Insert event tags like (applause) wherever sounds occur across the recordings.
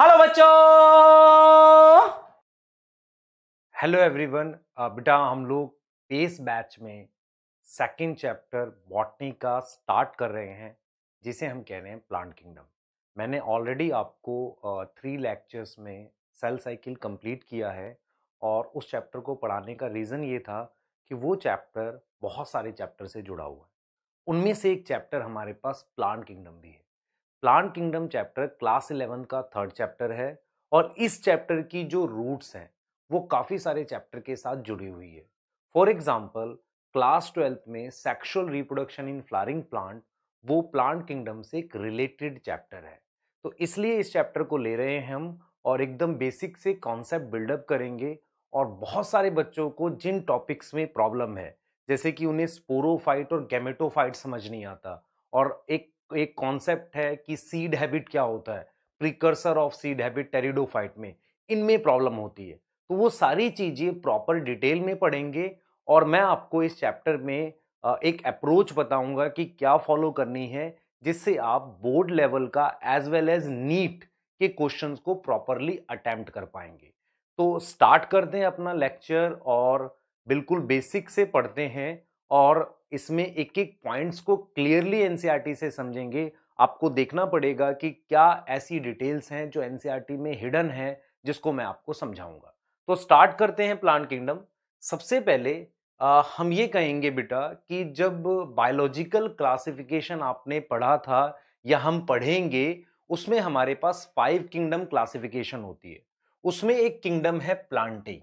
hello बच्चों hello everyone बेटा हम लोग पेस बैच में सेकंड चैप्टर बॉटनी का स्टार्ट कर रहे हैं जिसे हम कह रहे हैं प्लांट किंगडम मैंने ऑलरेडी आपको थ्री लेक्चर्स में सेल साइकिल कंप्लीट किया है और उस चैप्टर को पढ़ाने का रीज़न ये था कि वो चैप्टर बहुत सारे चैप्टर से जुड़ा हुआ है उनमें से एक चैप्टर हमारे पास प्लांट किंगडम भी है plant kingdom chapter class eleven का थर्ड चैप्टर है और इस चैप्टर की जो रूट्स हैं वो काफ़ी सारे चैप्टर के साथ जुड़ी हुई है फॉर एग्जाम्पल क्लास ट्वेल्थ में sexual reproduction in flowering plant वो प्लांट किंगडम से एक रिलेटेड चैप्टर है तो इसलिए इस चैप्टर को ले रहे हैं हम और एकदम बेसिक से कॉन्सेप्ट बिल्डअप करेंगे और बहुत सारे बच्चों को जिन टॉपिक्स में प्रॉब्लम है जैसे कि उन्हें स्पोरोफाइट और गैमेटोफाइट समझ नहीं आता और एक एक कॉन्सेप्ट है कि सीड हैबिट क्या होता है precursor of seed habit pteridophyte में इनमें प्रॉब्लम होती है तो वो सारी चीज़ें प्रॉपर डिटेल में पढ़ेंगे और मैं आपको इस चैप्टर में एक अप्रोच बताऊंगा कि क्या फॉलो करनी है जिससे आप बोर्ड लेवल का एज वेल एज नीट के क्वेश्चंस को प्रॉपरली अटैम्प्ट कर पाएंगे तो स्टार्ट करते हैं अपना लेक्चर और बिल्कुल बेसिक से पढ़ते हैं और इसमें एक एक पॉइंट्स को क्लियरली एन e से समझेंगे आपको देखना पड़ेगा कि क्या ऐसी डिटेल्स हैं जो एन e में हिडन है जिसको मैं आपको समझाऊंगा तो स्टार्ट करते हैं प्लांट किंगडम सबसे पहले आ, हम ये कहेंगे बेटा कि जब बायोलॉजिकल क्लासिफिकेशन आपने पढ़ा था या हम पढ़ेंगे उसमें हमारे पास फाइव किंगडम क्लासिफिकेशन होती है उसमें एक किंगडम है प्लांटेई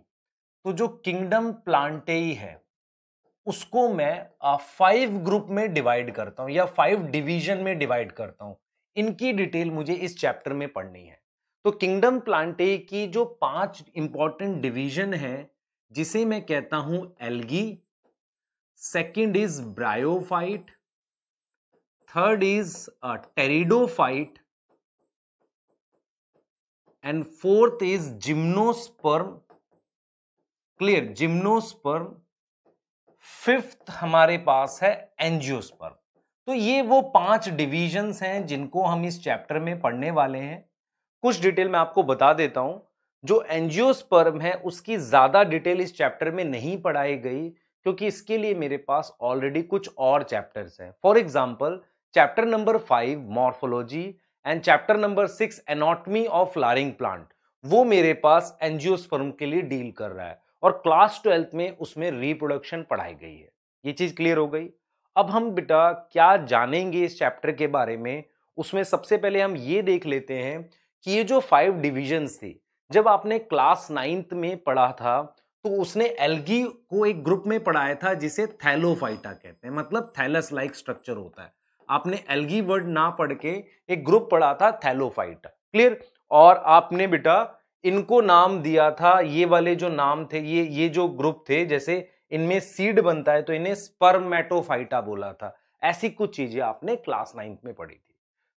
तो जो किंगडम प्लांटेई है उसको मैं फाइव ग्रुप में डिवाइड करता हूं या फाइव डिवीजन में डिवाइड करता हूं इनकी डिटेल मुझे इस चैप्टर में पढ़नी है तो किंगडम प्लांटे की जो पांच इंपॉर्टेंट डिवीजन है जिसे मैं कहता हूं algae second is bryophyte third is pteridophyte and fourth is gymnosperm clear gymnosperm fifth हमारे पास है एनजियोस्पर्म तो ये वो पांच डिविजन्स हैं जिनको हम इस चैप्टर में पढ़ने वाले हैं कुछ डिटेल मैं आपको बता देता हूं जो एनजियोस्पर्म है उसकी ज़्यादा डिटेल इस चैप्टर में नहीं पढ़ाई गई क्योंकि इसके लिए मेरे पास ऑलरेडी कुछ और चैप्टर्स हैं for example chapter number five morphology and chapter number six anatomy of flowering plant वो मेरे पास एनजियोस्पर्म के लिए डील कर रहा है और क्लास ट्वेल्थ में उसमें रिप्रोडक्शन पढ़ाई गई है ये चीज़ क्लियर हो गई अब हम बेटा क्या जानेंगे इस चैप्टर के बारे में उसमें सबसे पहले हम ये देख लेते हैं कि ये जो फाइव डिविजन्स थी जब आपने क्लास नाइन्थ में पढ़ा था तो उसने एल्गी को एक ग्रुप में पढ़ाया था जिसे थैलोफाइटा कहते हैं मतलब थैलस लाइक स्ट्रक्चर होता है आपने एल्गी वर्ड ना पढ़ के एक ग्रुप पढ़ा था थैलोफाइटा क्लियर और आपने बेटा इनको नाम दिया था ये वाले जो नाम थे ये ये जो ग्रुप थे जैसे इनमें सीड बनता है तो इन्हें स्पर्मेटोफाइटा बोला था ऐसी कुछ चीजें आपने क्लास नाइन्थ में पढ़ी थी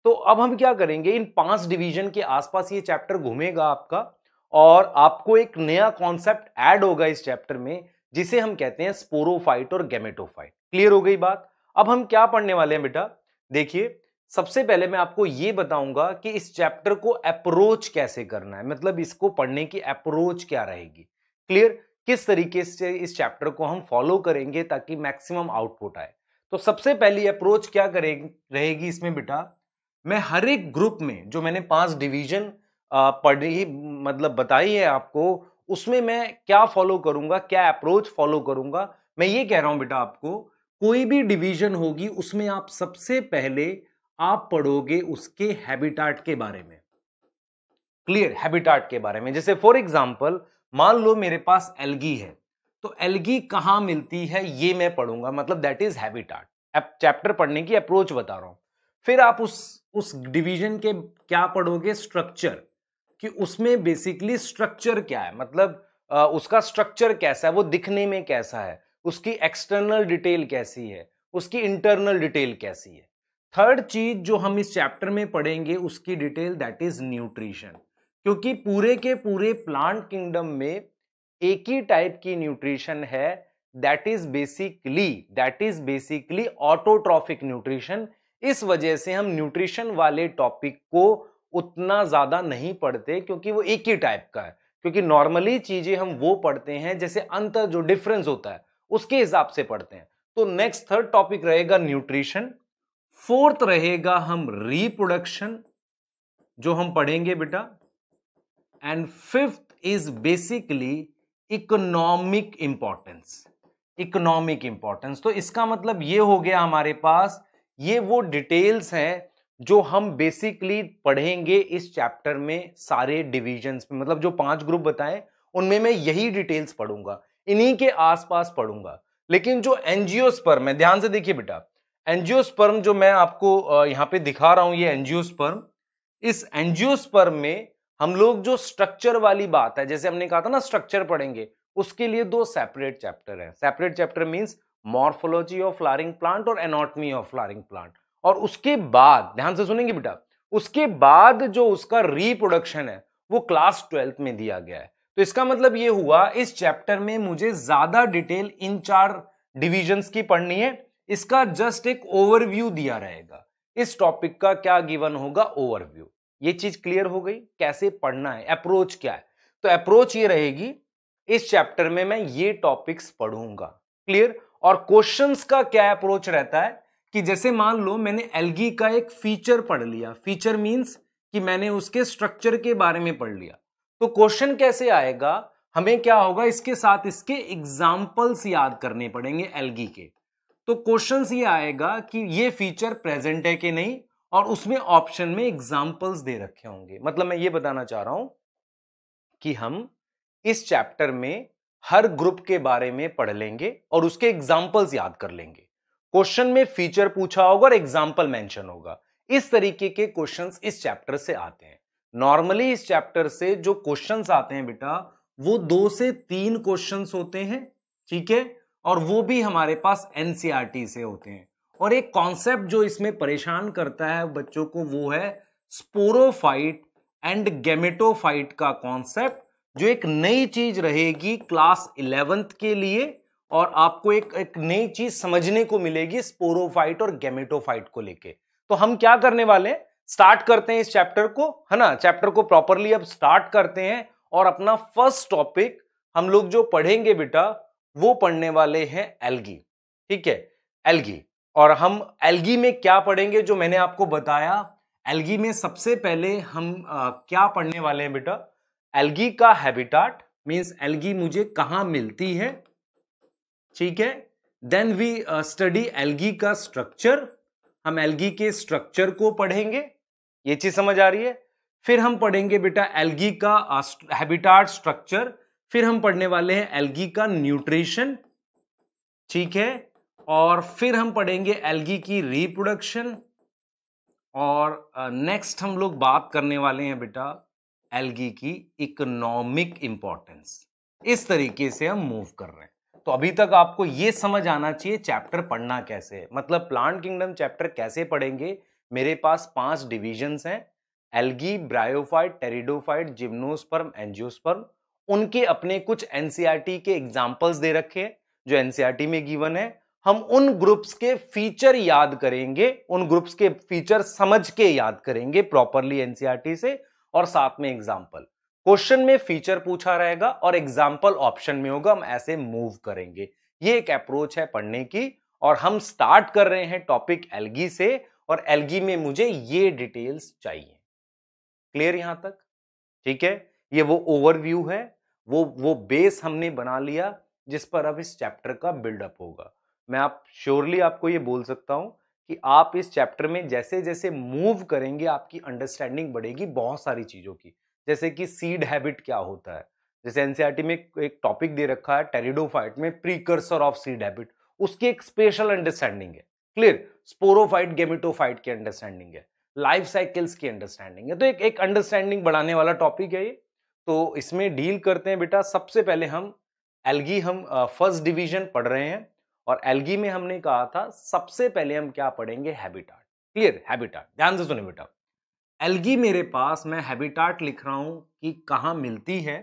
तो अब हम क्या करेंगे इन पांच डिवीजन के आसपास ये चैप्टर घूमेगा आपका और आपको एक नया कॉन्सेप्ट ऐड होगा इस चैप्टर में जिसे हम कहते हैं स्पोरोफाइट और गेमेटोफाइट क्लियर हो गई बात अब हम क्या पढ़ने वाले हैं बेटा देखिए सबसे पहले मैं आपको ये बताऊंगा कि इस चैप्टर को अप्रोच कैसे करना है मतलब इसको पढ़ने की अप्रोच क्या रहेगी क्लियर किस तरीके से इस चैप्टर को हम फॉलो करेंगे ताकि मैक्सिमम आउटपुट आए तो सबसे पहली अप्रोच क्या करेगी रहेगी इसमें बेटा मैं हर एक ग्रुप में जो मैंने पांच डिवीजन पढ़ी मतलब बताई है आपको उसमें मैं क्या फॉलो करूंगा क्या अप्रोच फॉलो करूंगा मैं ये कह रहा हूं बेटा आपको कोई भी डिवीजन होगी उसमें आप सबसे पहले आप पढ़ोगे उसके हैबिटाट के बारे में क्लियर हैबिटाट के बारे में जैसे फॉर एग्जाम्पल मान लो मेरे पास एलगी है तो एलगी कहाँ मिलती है ये मैं पढ़ूंगा मतलब दैट इज हैबिटाट चैप्टर पढ़ने की अप्रोच बता रहा हूं फिर आप उस उस डिवीजन के क्या पढ़ोगे स्ट्रक्चर कि उसमें बेसिकली स्ट्रक्चर क्या है मतलब आ, उसका स्ट्रक्चर कैसा है वो दिखने में कैसा है उसकी एक्सटर्नल डिटेल कैसी है उसकी इंटरनल डिटेल कैसी है थर्ड चीज जो हम इस चैप्टर में पढ़ेंगे उसकी डिटेल दैट इज न्यूट्रिशन क्योंकि पूरे के पूरे प्लांट किंगडम में एक ही टाइप की न्यूट्रिशन है that is basically that is basically autotrophic nutrition इस वजह से हम न्यूट्रिशन वाले टॉपिक को उतना ज़्यादा नहीं पढ़ते क्योंकि वो एक ही टाइप का है क्योंकि नॉर्मली चीज़ें हम वो पढ़ते हैं जैसे अंतर जो डिफरेंस होता है उसके हिसाब से पढ़ते हैं तो नेक्स्ट थर्ड टॉपिक रहेगा न्यूट्रिशन फोर्थ रहेगा हम रिप्रोडक्शन जो हम पढ़ेंगे बेटा and fifth is basically economic importance economic importance तो इसका मतलब ये हो गया हमारे पास ये वो डिटेल्स हैं जो हम बेसिकली पढ़ेंगे इस चैप्टर में सारे डिविजन्स में मतलब जो पांच ग्रुप बताएं उनमें मैं यही डिटेल्स पढ़ूंगा इन्हीं के आसपास पढ़ूंगा लेकिन जो एनजीओ पर मैं ध्यान से देखिए बेटा एनजियोस्पर्म जो मैं आपको यहाँ पे दिखा रहा हूँ ये एनजियोस्पर्म इस एनजियोस्पर्म में हम लोग जो स्ट्रक्चर वाली बात है जैसे हमने कहा था ना स्ट्रक्चर पढ़ेंगे उसके लिए दो सेपरेट चैप्टर हैं separate chapter means morphology of flowering plant और एनाटमी ऑफ फ्लारिंग प्लांट और उसके बाद ध्यान से सुनेंगे बेटा उसके बाद जो उसका रिप्रोडक्शन है वो क्लास ट्वेल्थ में दिया गया है तो इसका मतलब ये हुआ इस चैप्टर में मुझे ज्यादा डिटेल इन चार डिविजन्स की पढ़नी है इसका जस्ट एक ओवरव्यू दिया रहेगा इस टॉपिक का क्या गिवन होगा ओवरव्यू ये चीज क्लियर हो गई कैसे पढ़ना है अप्रोच क्या है तो अप्रोच ये रहेगी इस चैप्टर में मैं ये टॉपिक्स पढ़ूंगा क्लियर और क्वेश्चंस का क्या अप्रोच रहता है कि जैसे मान लो मैंने एलगी का एक फीचर पढ़ लिया फीचर मींस कि मैंने उसके स्ट्रक्चर के बारे में पढ़ लिया तो क्वेश्चन कैसे आएगा हमें क्या होगा इसके साथ इसके एग्जाम्पल्स याद करने पड़ेंगे एलगी के तो क्वेश्चन ये आएगा कि ये फीचर प्रेजेंट है कि नहीं और उसमें ऑप्शन में एग्जाम्पल्स दे रखे होंगे मतलब मैं ये बताना चाह रहा हूं कि हम इस चैप्टर में हर ग्रुप के बारे में पढ़ लेंगे और उसके एग्जाम्पल्स याद कर लेंगे क्वेश्चन में फीचर पूछा होगा और एग्जाम्पल मैंशन होगा इस तरीके के क्वेश्चन इस चैप्टर से आते हैं नॉर्मली इस चैप्टर से जो क्वेश्चन आते हैं बेटा वो दो से तीन क्वेश्चन होते हैं ठीक है और वो भी हमारे पास एन e से होते हैं और एक कॉन्सेप्ट जो इसमें परेशान करता है बच्चों को वो है स्पोरोफाइट एंड गेमेटोफाइट का कॉन्सेप्ट जो एक नई चीज रहेगी क्लास इलेवेंथ के लिए और आपको एक एक नई चीज समझने को मिलेगी स्पोरोफाइट और गेमेटोफाइट को लेके तो हम क्या करने वाले हैं स्टार्ट करते हैं इस चैप्टर को है ना चैप्टर को प्रॉपरली अब स्टार्ट करते हैं और अपना फर्स्ट टॉपिक हम लोग जो पढ़ेंगे बेटा वो पढ़ने वाले हैं एलगी ठीक है एलगी और हम एलगी में क्या पढ़ेंगे जो मैंने आपको बताया एलगी में सबसे पहले हम आ, क्या पढ़ने वाले हैं बेटा एलगी का हैबिटाट मीन्स एलगी मुझे कहाँ मिलती है ठीक है देन वी स्टडी एलगी का स्ट्रक्चर हम एलगी के स्ट्रक्चर को पढ़ेंगे ये चीज समझ आ रही है फिर हम पढ़ेंगे बेटा एलगी का हैबिटाट स्ट्रक्चर फिर हम पढ़ने वाले हैं एल्गी का न्यूट्रिशन ठीक है और फिर हम पढ़ेंगे एल्गी की रिप्रोडक्शन और नेक्स्ट हम लोग बात करने वाले हैं बेटा एल्गी की इकोनॉमिक इंपॉर्टेंस इस तरीके से हम मूव कर रहे हैं तो अभी तक आपको यह समझ आना चाहिए चैप्टर पढ़ना कैसे है मतलब प्लांट किंगडम चैप्टर कैसे पढ़ेंगे मेरे पास पांच डिविजन्स हैं algae bryophyte pteridophyte gymnosperm angiosperm उनके अपने कुछ एनसीईआरटी e के एग्जाम्पल्स दे रखे हैं जो एनसीईआरटी e में गिवन है हम उन ग्रुप्स के फीचर याद करेंगे उन ग्रुप्स के फीचर समझ के याद करेंगे प्रॉपरली एनसीईआरटी e से और साथ में एग्जाम्पल क्वेश्चन में फीचर पूछा रहेगा और एग्जाम्पल ऑप्शन में होगा हम ऐसे मूव करेंगे ये एक अप्रोच है पढ़ने की और हम स्टार्ट कर रहे हैं टॉपिक एलगी से और एलगी में मुझे ये डिटेल्स चाहिए क्लियर यहां तक ठीक है ये वो ओवरव्यू है वो वो बेस हमने बना लिया जिस पर अब इस चैप्टर का बिल्डअप होगा मैं आप श्योरली आपको ये बोल सकता हूँ कि आप इस चैप्टर में जैसे जैसे मूव करेंगे आपकी अंडरस्टैंडिंग बढ़ेगी बहुत सारी चीज़ों की जैसे कि सीड हैबिट क्या होता है जैसे एन e में एक टॉपिक दे रखा है टेरिडोफाइट में प्रीकर्सर ऑफ सीड हैबिट उसकी एक स्पेशल अंडरस्टैंडिंग है क्लियर स्पोरोफाइट गेमिटोफाइट की अंडरस्टैंडिंग है लाइफ साइकिल्स की अंडरस्टैंडिंग है तो एक एक अंडरस्टैंडिंग बढ़ाने वाला टॉपिक है ये तो इसमें डील करते हैं बेटा सबसे पहले हम एलगी हम फर्स्ट डिवीजन पढ़ रहे हैं और एलगी में हमने कहा था सबसे पहले हम क्या पढ़ेंगे हैबिटाट क्लियर हैबिटाट ध्यान से सुने बेटा एलगी मेरे पास मैं हैबिटाट लिख रहा हूं कि कहाँ मिलती है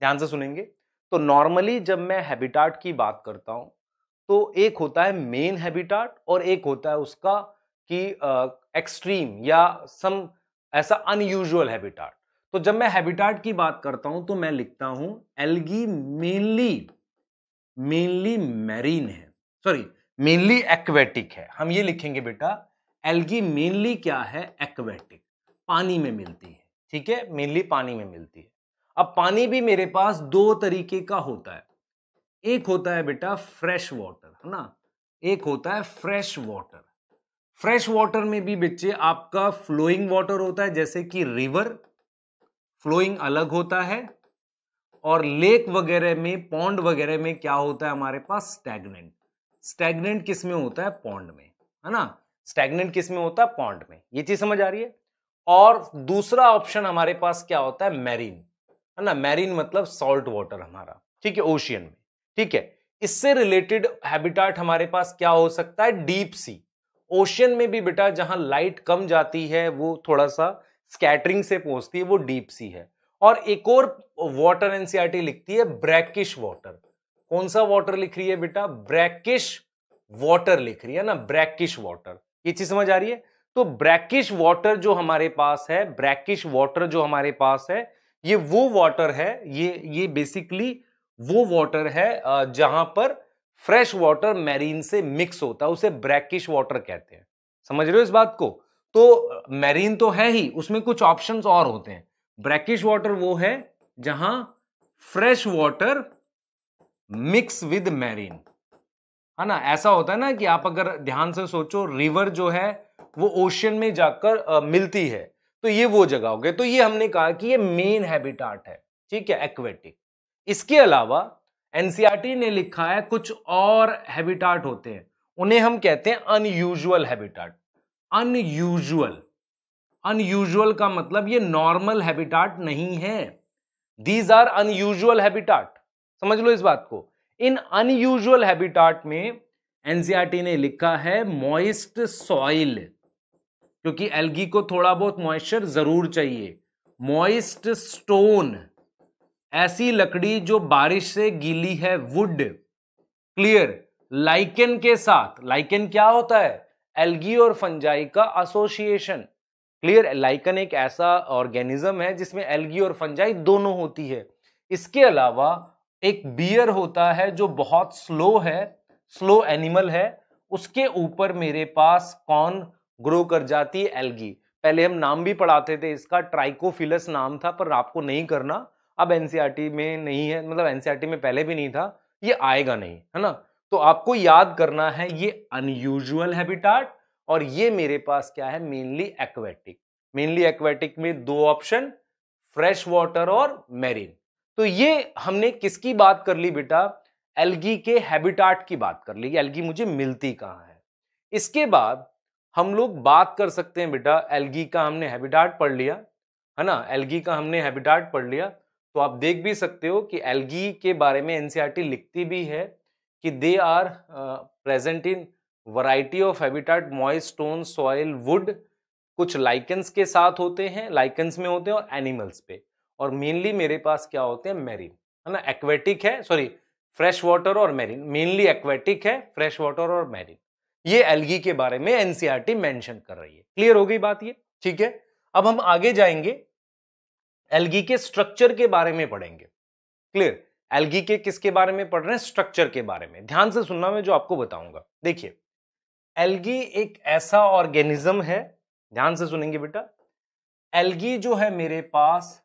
ध्यान से सुनेंगे तो नॉर्मली जब मैं हैबिटाट की बात करता हूँ तो एक होता है मेन हैबिटाट और एक होता है उसका कि एक्सट्रीम या सम ऐसा अनयूजुअल हैबिटाट तो जब मैं हैबिटाट की बात करता हूं तो मैं लिखता हूं एल्गी मेनली मेनली मैरीन है सॉरी मेनली एक्वेटिक है हम ये लिखेंगे बेटा एल्गी मेनली क्या है एक्वेटिक पानी में मिलती है ठीक है मेनली पानी में मिलती है अब पानी भी मेरे पास दो तरीके का होता है एक होता है बेटा फ्रेश वाटर है ना एक होता है फ्रेश वाटर फ्रेश वाटर में भी बच्चे आपका फ्लोइंग वाटर होता है जैसे कि रिवर फ्लोइंग अलग होता है और लेक वगैरह में पॉन्ड वगैरह में क्या होता है हमारे पास स्टैगनेंट स्टैगनेंट किस में होता है पॉन्ड में है ना स्टैगनेंट किस में होता है पॉन्ड में ये चीज समझ आ रही है और दूसरा ऑप्शन हमारे पास क्या होता है मैरीन है ना मैरीन मतलब सॉल्ट वाटर हमारा ठीक है ओशियन में ठीक है इससे रिलेटेड हैबिटाट हमारे पास क्या हो सकता है डीप सी ओशियन में भी बेटा जहां लाइट कम जाती है वो थोड़ा सा स्कैटरिंग से पहुंचती है वो डीप सी है और एक और वाटर एनसीआरटी e लिखती है ब्रैकिश वाटर कौन सा वाटर लिख रही है बेटा ब्रैकिश वाटर लिख रही है ना ब्रैकिश वाटर ये चीज समझ आ रही है तो ब्रैकिश वाटर जो हमारे पास है ब्रैकिश वाटर जो हमारे पास है ये वो वाटर है ये ये बेसिकली वो वाटर है जहां पर फ्रेश वाटर मैरीन से मिक्स होता है उसे ब्रैकिश वाटर कहते हैं समझ रहे हो इस बात को तो मैरीन तो है ही उसमें कुछ ऑप्शंस और होते हैं ब्रैकिश वाटर वो है जहां fresh water mix with marine है ना ऐसा होता है ना कि आप अगर ध्यान से सोचो रिवर जो है वो ओशन में जाकर आ, मिलती है तो ये वो जगह हो गए तो ये हमने कहा कि ये मेन हैबिटाट है ठीक है एक्वेटिक इसके अलावा एनसीआरटी e ने लिखा है कुछ और हैबिटाट होते हैं उन्हें हम कहते हैं अनयूजुअल हैबिटाट अनयूजुअल अनयूजुअल का मतलब ये नॉर्मल हैबिटाट नहीं है दीज आर अनयूजुअल हैबिटाट समझ लो इस बात को इन अनयूजुअल हैबिटाट में एनसीआरटी e ने लिखा है मॉइस्ट सॉइल क्योंकि एल्गी को थोड़ा बहुत मॉइस्चर जरूर चाहिए मॉइस्ट स्टोन ऐसी लकड़ी जो बारिश से गीली है वुड क्लियर लाइकेन के साथ लाइकेन क्या होता है एल्गी और फंजाई का एसोसिएशन क्लियर लाइकन एक ऐसा ऑर्गेनिज्म है जिसमें एल्गी और फंजाई दोनों होती है इसके अलावा एक बियर होता है जो बहुत स्लो है स्लो एनिमल है उसके ऊपर मेरे पास कौन ग्रो कर जाती है एल्गी पहले हम नाम भी पढ़ाते थे इसका ट्राइकोफिलस नाम था पर आपको नहीं करना अब एनसीआरटी e में नहीं है मतलब एनसीआरटी e में पहले भी नहीं था ये आएगा नहीं है ना तो आपको याद करना है ये अनयूजुअल हैबिटाट और ये मेरे पास क्या है मेनली एक्वेटिक मेनली एक्वेटिक में दो ऑप्शन फ्रेश वाटर और मेरीन तो ये हमने किसकी बात कर ली बेटा एलगी के हैबिटाट की बात कर ली एलगी मुझे मिलती कहाँ है इसके बाद हम लोग बात कर सकते हैं बेटा एलगी का हमने हैबिटाट पढ़ लिया है ना एलगी का हमने हैबिटाट पढ़ लिया तो आप देख भी सकते हो कि एलगी के बारे में एनसीईआरटी e लिखती भी है कि they are present in variety of habitat moist stone soil wood कुछ लाइकन्स के साथ होते हैं लाइकन्स में होते हैं और एनिमल्स पे और मेनली मेरे पास क्या होते हैं मेरीन है ना एक्वेटिक है सॉरी फ्रेश वाटर और मेरीन मेनली एक्वेटिक है फ्रेश वाटर और मेरीन ये एलगी के बारे में एनसीआरटी मेंशन e कर रही है क्लियर हो गई बात ये ठीक है अब हम आगे जाएंगे एलगी के स्ट्रक्चर के बारे में पढ़ेंगे क्लियर एल्गी के किसके बारे में पढ़ रहे हैं स्ट्रक्चर के बारे में ध्यान से सुनना मैं जो आपको बताऊंगा देखिए एल्गी एक ऐसा ऑर्गेनिज्म है ध्यान से सुनेंगे बेटा एल्गी जो है मेरे पास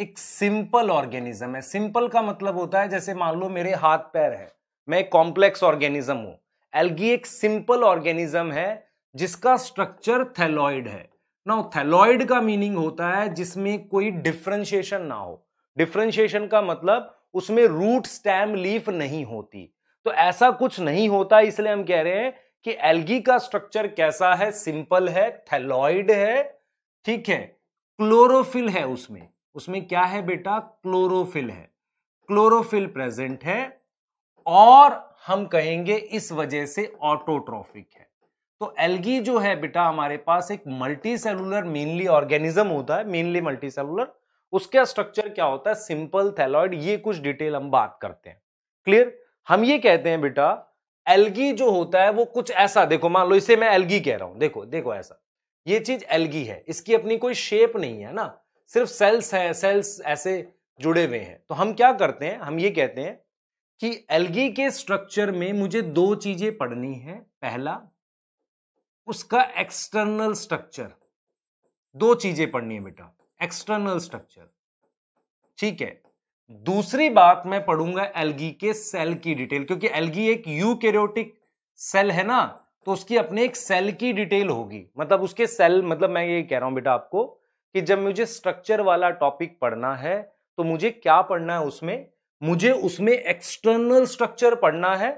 एक सिंपल ऑर्गेनिज्म है सिंपल का मतलब होता है जैसे मान लो मेरे हाथ पैर है मैं कॉम्प्लेक्स ऑर्गेनिज्म हूं एल्गी एक सिंपल ऑर्गेनिज्म है जिसका स्ट्रक्चर थैलॉइड है ना थैलॉइड का मीनिंग होता है जिसमें कोई डिफ्रेंशिएशन ना हो डिफ्रेंशिएशन का मतलब उसमें रूट स्टैम लीफ नहीं होती तो ऐसा कुछ नहीं होता इसलिए हम कह रहे हैं कि एल्गी का स्ट्रक्चर कैसा है सिंपल है थैलॉइड है ठीक है क्लोरोफिल है उसमें उसमें क्या है बेटा क्लोरोफिल है क्लोरोफिल प्रेजेंट है और हम कहेंगे इस वजह से ऑटोट्रॉफिक है तो एल्गी जो है बेटा हमारे पास एक मल्टी सेलुलर मेनली ऑर्गेनिज्म होता है मेनली मल्टी सेलुलर उसका स्ट्रक्चर क्या होता है सिंपल थैलॉइड ये कुछ डिटेल हम बात करते हैं क्लियर हम ये कहते हैं बेटा एलगी जो होता है वो कुछ ऐसा देखो मान लो इसे मैं एलगी कह रहा हूं देखो देखो ऐसा ये चीज एलगी है इसकी अपनी कोई शेप नहीं है ना सिर्फ सेल्स हैं सेल्स ऐसे जुड़े हुए हैं तो हम क्या करते हैं हम ये कहते हैं कि एलगी के स्ट्रक्चर में मुझे दो चीजें पढ़नी है पहला उसका एक्सटर्नल स्ट्रक्चर दो चीजें पढ़नी है बेटा एक्सटर्नल स्ट्रक्चर ठीक है दूसरी बात मैं पढ़ूंगा एलगी के सेल की डिटेल क्योंकि एलगी एक यूकेरियोटिक सेल है ना तो उसकी अपने एक सेल की डिटेल होगी मतलब उसके सेल मतलब मैं ये कह रहा हूं बेटा आपको कि जब मुझे स्ट्रक्चर वाला टॉपिक पढ़ना है तो मुझे क्या पढ़ना है उसमें मुझे उसमें एक्सटर्नल स्ट्रक्चर पढ़ना है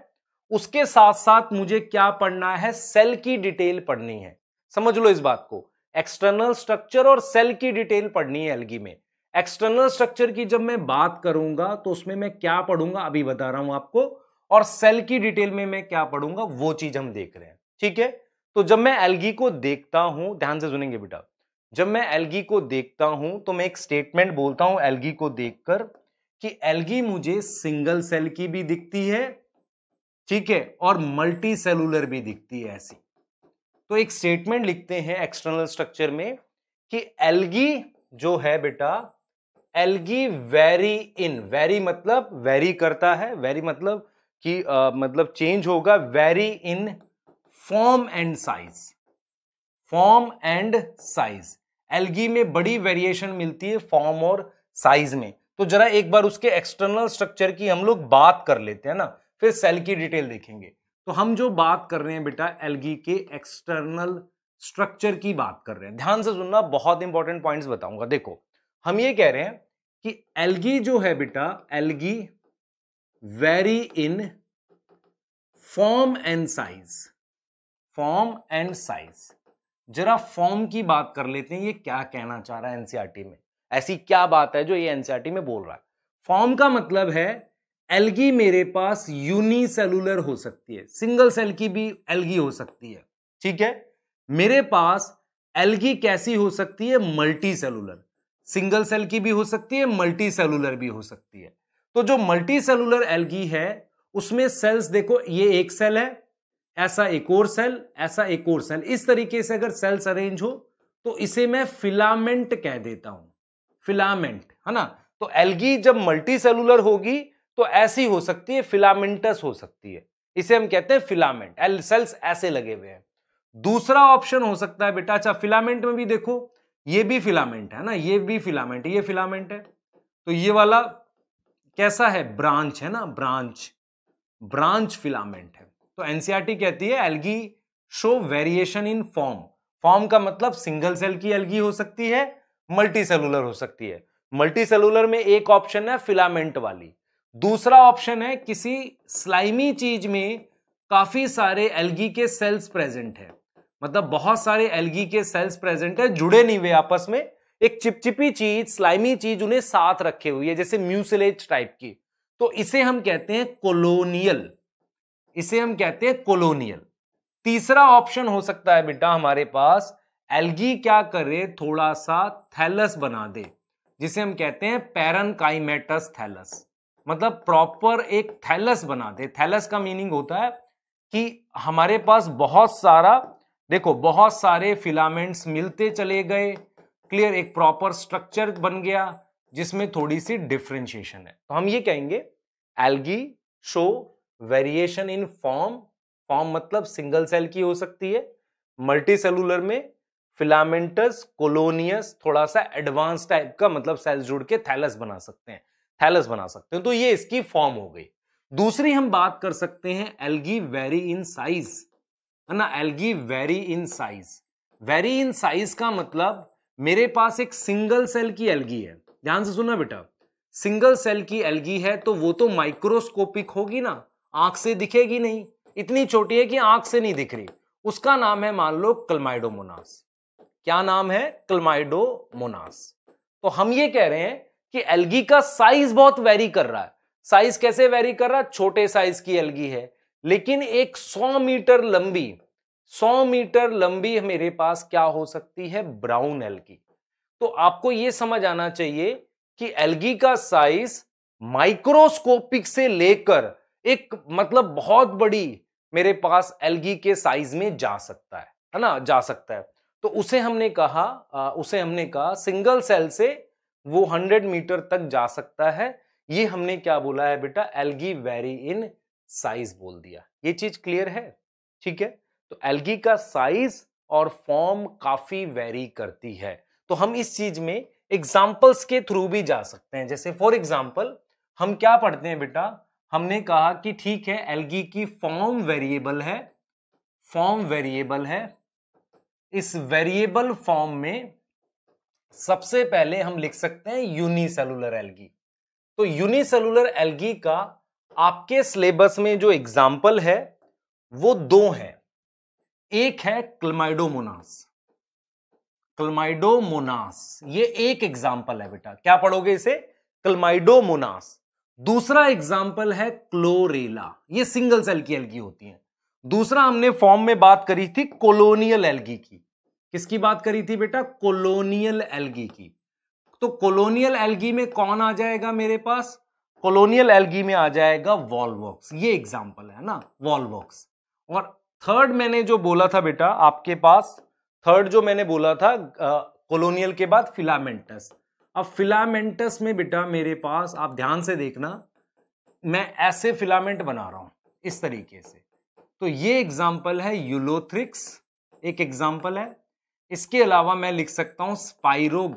उसके साथ साथ मुझे क्या पढ़ना है सेल की डिटेल पढ़नी है समझ लो इस बात को एक्सटर्नल स्ट्रक्चर और सेल की डिटेल पढ़नी है एलगी में एक्सटर्नल स्ट्रक्चर की जब मैं बात करूंगा तो उसमें मैं क्या पढ़ूंगा अभी बता रहा हूं आपको और सेल की डिटेल में मैं क्या पढ़ूंगा वो चीज हम देख रहे हैं ठीक है तो जब मैं एलगी को देखता हूं ध्यान से सुनेंगे बेटा जब मैं एलगी को देखता हूं तो मैं एक स्टेटमेंट बोलता हूं एलगी को देखकर कि एलगी मुझे सिंगल सेल की भी दिखती है ठीक है और मल्टी सेलुलर भी दिखती है ऐसी तो एक स्टेटमेंट लिखते हैं एक्सटर्नल स्ट्रक्चर में कि एल्गी जो है बेटा एल्गी वेरी इन वेरी मतलब वेरी करता है वेरी मतलब कि आ, मतलब चेंज होगा vary in form and size form and size algae में बड़ी वेरिएशन मिलती है फॉर्म और साइज में तो जरा एक बार उसके एक्सटर्नल स्ट्रक्चर की हम लोग बात कर लेते हैं ना फिर सेल की डिटेल देखेंगे तो हम जो बात कर रहे हैं बेटा एलगी के एक्सटर्नल स्ट्रक्चर की बात कर रहे हैं ध्यान से सुनना बहुत इंपॉर्टेंट पॉइंट्स बताऊंगा देखो हम ये कह रहे हैं कि एलगी जो है बेटा algae vary in form and size form and size जरा फॉर्म की बात कर लेते हैं ये क्या कहना चाह रहा है एनसीआरटी e में ऐसी क्या बात है जो ये एनसीआरटी e में बोल रहा है फॉर्म का मतलब है एलगी मेरे पास यूनिसेलुलर हो सकती है सिंगल सेल की भी एलगी हो सकती है ठीक है मेरे पास एलगी कैसी हो सकती है मल्टी सेलुलर सिंगल सेल की भी हो सकती है मल्टी सेलुलर भी हो सकती है तो जो मल्टी सेलुलर एलगी है उसमें सेल्स देखो ये एक सेल है ऐसा एक और सेल ऐसा एक और सेल इस तरीके से अगर सेल्स अरेंज हो तो इसे मैं फिलामेंट कह देता हूं फिलामेंट है ना तो एलगी जब मल्टी सेलुलर होगी तो ऐसी हो सकती है फिलामेंटस हो सकती है इसे हम कहते हैं फिलामेंट एल सेल्स ऐसे लगे हुए हैं दूसरा ऑप्शन हो सकता है बेटा अच्छा फिलामेंट में भी देखो ये भी फिलामेंट है ना ये भी फिलामेंट ये फिलामेंट है तो ये वाला कैसा है ब्रांच है ना ब्रांच ब्रांच फिलामेंट है तो एनसीआरटी e कहती है algae show variation in form form का मतलब सिंगल सेल की एल्गी हो सकती है मल्टी सेलुलर हो सकती है मल्टी सेलुलर में एक ऑप्शन है फिलामेंट वाली दूसरा ऑप्शन है किसी स्लाइमी चीज में काफी सारे एलगी के सेल्स प्रेजेंट है मतलब बहुत सारे एलगी के सेल्स प्रेजेंट है जुड़े नहीं हुए आपस में एक चिपचिपी चीज स्लाइमी चीज उन्हें साथ रखे हुई है जैसे म्यूसिलेज टाइप की तो इसे हम कहते हैं कोलोनियल इसे हम कहते हैं कोलोनियल तीसरा ऑप्शन हो सकता है बेटा हमारे पास एलगी क्या करे थोड़ा सा थैलस बना दे जिसे हम कहते हैं पैरनकाइमेटस थैलस मतलब प्रॉपर एक थैलस बना दे थैलस का मीनिंग होता है कि हमारे पास बहुत सारा देखो बहुत सारे फिलामेंट्स मिलते चले गए क्लियर एक प्रॉपर स्ट्रक्चर बन गया जिसमें थोड़ी सी डिफ्रेंशिएशन है तो हम ये कहेंगे algae show variation in form form मतलब सिंगल सेल की हो सकती है मल्टी सेलुलर में फिलामेंटस कोलोनियस थोड़ा सा एडवांस टाइप का मतलब सेल्स जुड़ के थैलस बना सकते हैं थैलस बना सकते हैं तो ये इसकी फॉर्म हो गई दूसरी हम बात कर सकते हैं एल्गी वेरी इन साइज है ना algae vary in size vary in size का मतलब मेरे पास एक सिंगल सेल की एल्गी है ध्यान से सुनना बेटा सिंगल सेल की एल्गी है तो वो तो माइक्रोस्कोपिक होगी ना आंख से दिखेगी नहीं इतनी छोटी है कि आंख से नहीं दिख रही उसका नाम है मान लो कलमाइडोमोनास क्या नाम है कलमाइडोमोनास तो हम ये कह रहे हैं कि एलगी का साइज बहुत वेरी कर रहा है साइज कैसे वेरी कर रहा है छोटे साइज की एलगी है लेकिन एक 100 मीटर लंबी 100 मीटर लंबी मेरे पास क्या हो सकती है ब्राउन एलगी तो आपको यह समझ आना चाहिए कि एलगी का साइज माइक्रोस्कोपिक से लेकर एक मतलब बहुत बड़ी मेरे पास एलगी के साइज में जा सकता है है ना जा सकता है तो उसे हमने कहा उसे हमने कहा सिंगल सेल से वो 100 मीटर तक जा सकता है ये हमने क्या बोला है बेटा एल्गी वेरी इन साइज बोल दिया ये चीज क्लियर है ठीक है तो एल्गी का साइज और फॉर्म काफी वेरी करती है तो हम इस चीज में एग्जाम्पल्स के थ्रू भी जा सकते हैं जैसे फॉर एग्जाम्पल हम क्या पढ़ते हैं बेटा हमने कहा कि ठीक है एल्गी की फॉर्म वेरिएबल है फॉर्म वेरिएबल है इस वेरिएबल फॉर्म में सबसे पहले हम लिख सकते हैं यूनिसेलुलर एल्गी तो यूनिसेलुलर एल्गी का आपके सिलेबस में जो एग्जाम्पल है वो दो हैं एक है क्लमाइडोमोनास क्लमाइडोमोनास ये एक एग्जाम्पल है बेटा क्या पढ़ोगे इसे क्लमाइडोमोनास दूसरा एग्जाम्पल है क्लोरेला ये सिंगल सेल की एल्गी होती है दूसरा हमने फॉर्म में बात करी थी कोलोनियल एल्गी की किसकी बात करी थी बेटा कोलोनियल एल्गी की तो कोलोनियल एल्गी में कौन आ जाएगा मेरे पास कोलोनियल एल्गी में आ जाएगा वॉलवॉक्स ये एग्जाम्पल है ना वॉलवॉक्स और थर्ड मैंने जो बोला था बेटा आपके पास थर्ड जो मैंने बोला था कोलोनियल के बाद फिलामेंटस अब फिलामेंटस में बेटा मेरे पास आप ध्यान से देखना मैं ऐसे फिलामेंट बना रहा हूं इस तरीके से तो ये एग्जाम्पल है यूलोथ्रिक्स एक एग्जाम्पल है इसके अलावा मैं लिख सकता हूं स्पाइरो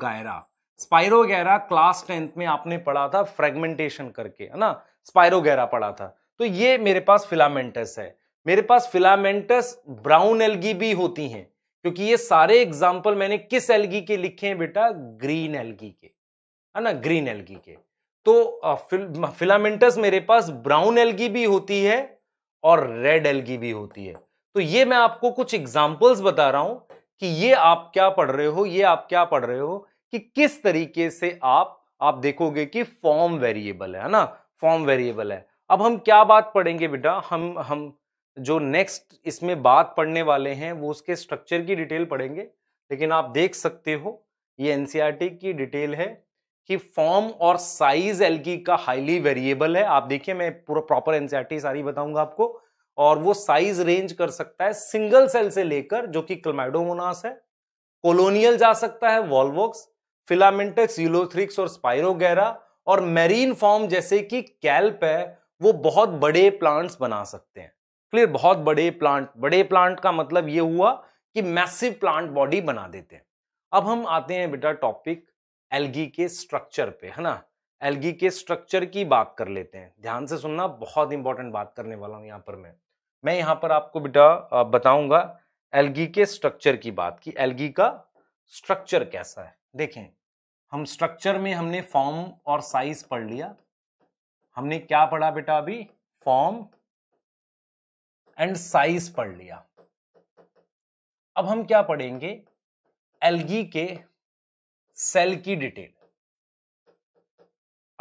स्पायरोगैरा क्लास टेंथ में आपने पढ़ा था फ्रेगमेंटेशन करके है ना स्पायरोगैरा पढ़ा था तो ये मेरे पास फिलामेंटस है मेरे पास फिलामेंटस ब्राउन एलगी भी होती हैं क्योंकि ये सारे एग्जाम्पल मैंने किस एलगी के लिखे हैं बेटा ग्रीन एलगी के है ना ग्रीन एलगी के तो फिल, फिलामेंटस मेरे पास ब्राउन एलगी भी होती है और रेड एलगी भी होती है तो ये मैं आपको कुछ एग्जाम्पल्स बता रहा हूं कि ये आप क्या पढ़ रहे हो ये आप क्या पढ़ रहे हो कि किस तरीके से आप आप देखोगे कि फॉर्म वेरिएबल है ना फॉर्म वेरिएबल है अब हम क्या बात पढ़ेंगे बेटा हम हम जो नेक्स्ट इसमें बात पढ़ने वाले हैं वो उसके स्ट्रक्चर की डिटेल पढ़ेंगे लेकिन आप देख सकते हो ये एन e की डिटेल है कि फॉर्म और साइज एल का हाईली वेरिएबल है आप देखिए मैं पूरा प्रॉपर एनसीईआरटी e सारी बताऊंगा आपको और वो साइज रेंज कर सकता है सिंगल सेल से लेकर जो कि क्लमाइडोमोनास है कोलोनियल जा सकता है वॉल्वोक्स फिलामेंटक्स यूलोथ्रिक्स और स्पाइरो और मैरीन फॉर्म जैसे कि कैल्प है वो बहुत बड़े प्लांट्स बना सकते हैं क्लियर बहुत बड़े प्लांट बड़े प्लांट का मतलब ये हुआ कि मैसिव प्लांट बॉडी बना देते हैं अब हम आते हैं बेटा टॉपिक एल्गी के स्ट्रक्चर पे है ना एल्गी के स्ट्रक्चर की बात कर लेते हैं ध्यान से सुनना बहुत इंपॉर्टेंट बात करने वाला हूं यहां पर मैं मैं यहाँ पर आपको बेटा बताऊंगा एलगी के स्ट्रक्चर की बात की एलगी का स्ट्रक्चर कैसा है देखें हम स्ट्रक्चर में हमने फॉर्म और साइज पढ़ लिया हमने क्या पढ़ा बेटा अभी फॉर्म एंड साइज पढ़ लिया अब हम क्या पढ़ेंगे एलगी के सेल की डिटेल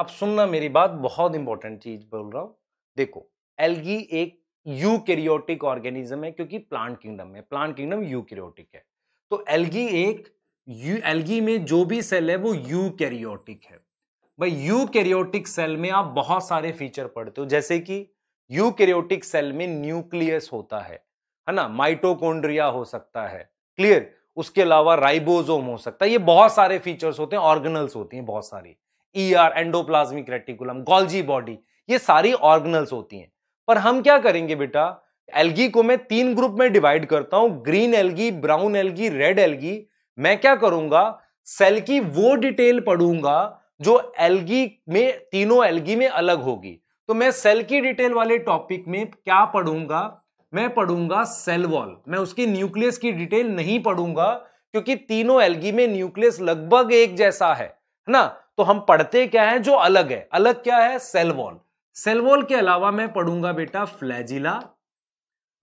अब सुनना मेरी बात बहुत इंपॉर्टेंट चीज बोल रहा हूं देखो एलगी एक यूकैरियोटिक ऑर्गेनिज्म है क्योंकि प्लांट किंगडम है प्लांट किंगडम यूकैरियोटिक है तो एल्गी एक यू एल्गी में जो भी सेल है वो यूकैरियोटिक है भाई यूकैरियोटिक सेल में आप बहुत सारे फीचर पढ़ते हो जैसे कि यूकैरियोटिक सेल में न्यूक्लियस होता है है ना माइटोकोन्ड्रिया हो सकता है क्लियर उसके अलावा राइबोजोम हो सकता है ये बहुत सारे फीचर्स होते हैं ऑर्गनल्स होती हैं बहुत सारी E R endoplasmic reticulum Golgi body ये सारी ऑर्गनल्स होती हैं पर हम क्या करेंगे बेटा एलगी को मैं तीन ग्रुप में डिवाइड करता हूं green algae brown algae red algae मैं क्या करूंगा सेल की वो डिटेल पढ़ूंगा जो एलगी में तीनों एलगी में अलग होगी तो मैं सेल की डिटेल वाले टॉपिक में क्या पढ़ूंगा मैं पढ़ूंगा सेल वॉल मैं उसकी न्यूक्लियस की डिटेल नहीं पढ़ूंगा क्योंकि तीनों एलगी में न्यूक्लियस लगभग एक जैसा है ना तो हम पढ़ते क्या है जो अलग है अलग क्या है सेल वॉल सेलवॉल के अलावा मैं पढ़ूंगा बेटा फ्लैजिला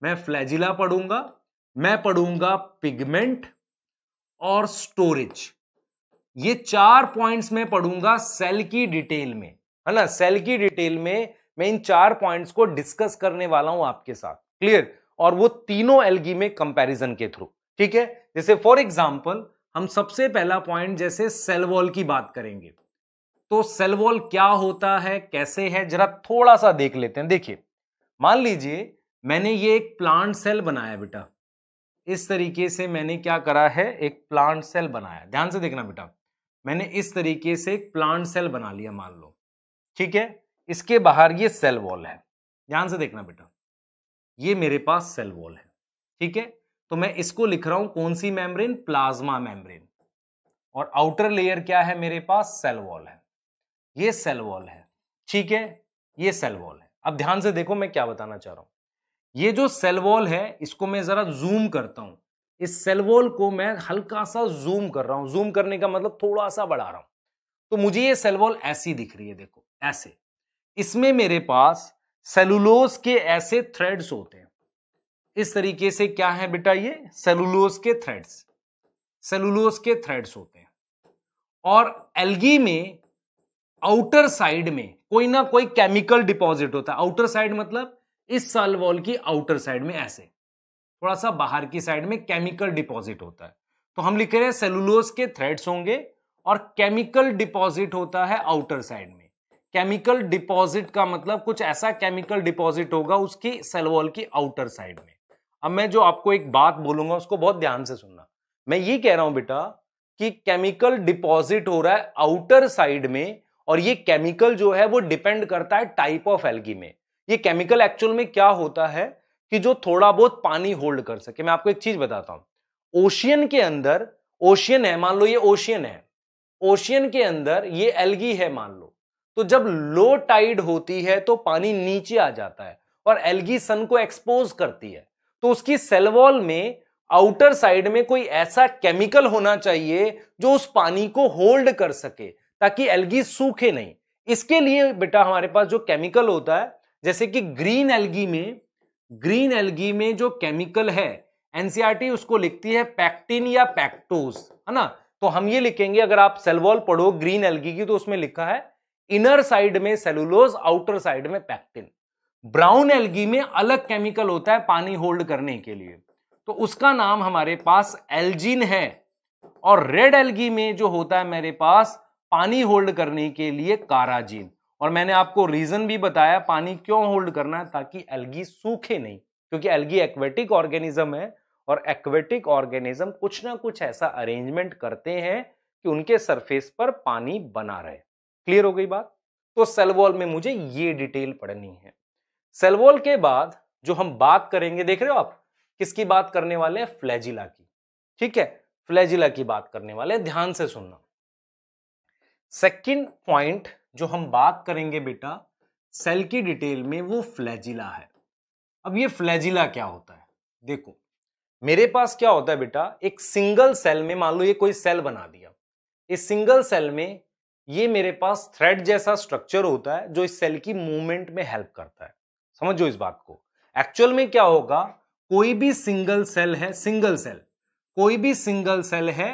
मैं फ्लैजिला पढ़ूंगा मैं पढ़ूंगा पिगमेंट और स्टोरेज ये चार पॉइंट्स में पढ़ूंगा सेल की डिटेल में है ना सेल की डिटेल में मैं इन चार पॉइंट्स को डिस्कस करने वाला हूं आपके साथ क्लियर और वो तीनों एलगी में कंपैरिजन के थ्रू ठीक है जैसे फॉर एग्जांपल हम सबसे पहला पॉइंट जैसे सेल वॉल की बात करेंगे तो सेल वॉल क्या होता है कैसे है जरा थोड़ा सा देख लेते हैं देखिए मान लीजिए मैंने ये एक प्लांट सेल बनाया बेटा इस तरीके से मैंने क्या करा है एक प्लांट सेल बनाया ध्यान से देखना बेटा मैंने इस तरीके से एक प्लांट सेल बना लिया मान लो ठीक है इसके बाहर ये सेल वॉल है ध्यान से देखना बेटा ये मेरे पास सेल वॉल है ठीक है तो मैं इसको लिख रहा हूं कौन सी मेम्ब्रेन प्लाज्मा मेम्ब्रेन और आउटर लेयर क्या है मेरे पास सेल वॉल है ये सेल वॉल है ठीक है ये सेल वॉल है अब ध्यान से देखो मैं क्या बताना चाह रहा हूं ये जो सेल वॉल है इसको मैं ज़रा जूम करता हूं इस सेल वॉल को मैं हल्का सा जूम कर रहा हूं जूम करने का मतलब थोड़ा सा बढ़ा रहा हूं तो मुझे ये सेल वॉल ऐसी दिख रही है देखो ऐसे इसमें मेरे पास सेलुलोज के ऐसे थ्रेड्स होते हैं इस तरीके से क्या है बेटा ये सेलुलोज के थ्रेड्स सेलुलोज के थ्रेड्स होते हैं और एलगी में आउटर साइड में कोई ना कोई केमिकल डिपॉजिट होता है आउटर साइड मतलब इस साल वॉल की आउटर साइड में ऐसे थोड़ा सा बाहर की साइड में केमिकल डिपॉजिट होता है तो हम लिख रहे हैं सेलुलोज के थ्रेड्स होंगे और केमिकल डिपॉजिट होता है आउटर साइड में केमिकल डिपॉजिट का मतलब कुछ ऐसा केमिकल डिपॉजिट होगा उसकी सेल वॉल की आउटर साइड में अब मैं जो आपको एक बात बोलूंगा उसको बहुत ध्यान से सुनना मैं ये कह रहा हूं बेटा कि केमिकल डिपॉजिट हो रहा है आउटर साइड में और ये केमिकल जो है वो डिपेंड करता है टाइप ऑफ एल्गी में ये केमिकल एक्चुअल में क्या होता है कि जो थोड़ा बहुत पानी होल्ड कर सके मैं आपको एक चीज बताता हूं ओशियन के अंदर ओशियन है मान लो ये ओशियन है ओशियन के अंदर ये एल्गी है मान लो तो जब लो टाइड होती है तो पानी नीचे आ जाता है और एल्गी सन को एक्सपोज करती है तो उसकी सेलवॉल में आउटर साइड में कोई ऐसा केमिकल होना चाहिए जो उस पानी को होल्ड कर सके ताकि एल्गी सूखे नहीं इसके लिए बेटा हमारे पास जो केमिकल होता है जैसे कि ग्रीन एल्गी में ग्रीन एल्गी में जो केमिकल है एनसीआरटी e उसको लिखती है पैक्टिन या पैक्टोज है ना तो हम ये लिखेंगे अगर आप सेलवॉल पढ़ो ग्रीन एल्गी की तो उसमें लिखा है इनर साइड में सेलुलोज आउटर साइड में पैक्टिन ब्राउन एल्गी में अलग केमिकल होता है पानी होल्ड करने के लिए तो उसका नाम हमारे पास एल्जिन है और रेड एल्गी में जो होता है मेरे पास पानी होल्ड करने के लिए काराजीन और मैंने आपको रीजन भी बताया पानी क्यों होल्ड करना है ताकि एल्गी सूखे नहीं क्योंकि एल्गी एक्वेटिक ऑर्गेनिज्म है और एक्वेटिक ऑर्गेनिज्म कुछ ना कुछ ऐसा अरेंजमेंट करते हैं कि उनके सरफेस पर पानी बना रहे क्लियर हो गई बात तो सेलवॉल में मुझे ये डिटेल पढ़नी है सेलवॉल के बाद जो हम बात करेंगे देख रहे हो आप किसकी बात करने वाले हैं फ्लैजिला की ठीक है फ्लैजिला की बात करने वाले ध्यान से सुनना सेकंड पॉइंट जो हम बात करेंगे बेटा सेल की डिटेल में वो फ्लैजिला है अब ये फ्लैजिला क्या होता है देखो मेरे पास क्या होता है बेटा एक सिंगल सेल में मान लो ये कोई सेल बना दिया इस सिंगल सेल में ये मेरे पास थ्रेड जैसा स्ट्रक्चर होता है जो इस सेल की मूवमेंट में हेल्प करता है समझो इस बात को एक्चुअल में क्या होगा कोई भी सिंगल सेल है सिंगल सेल कोई भी सिंगल सेल है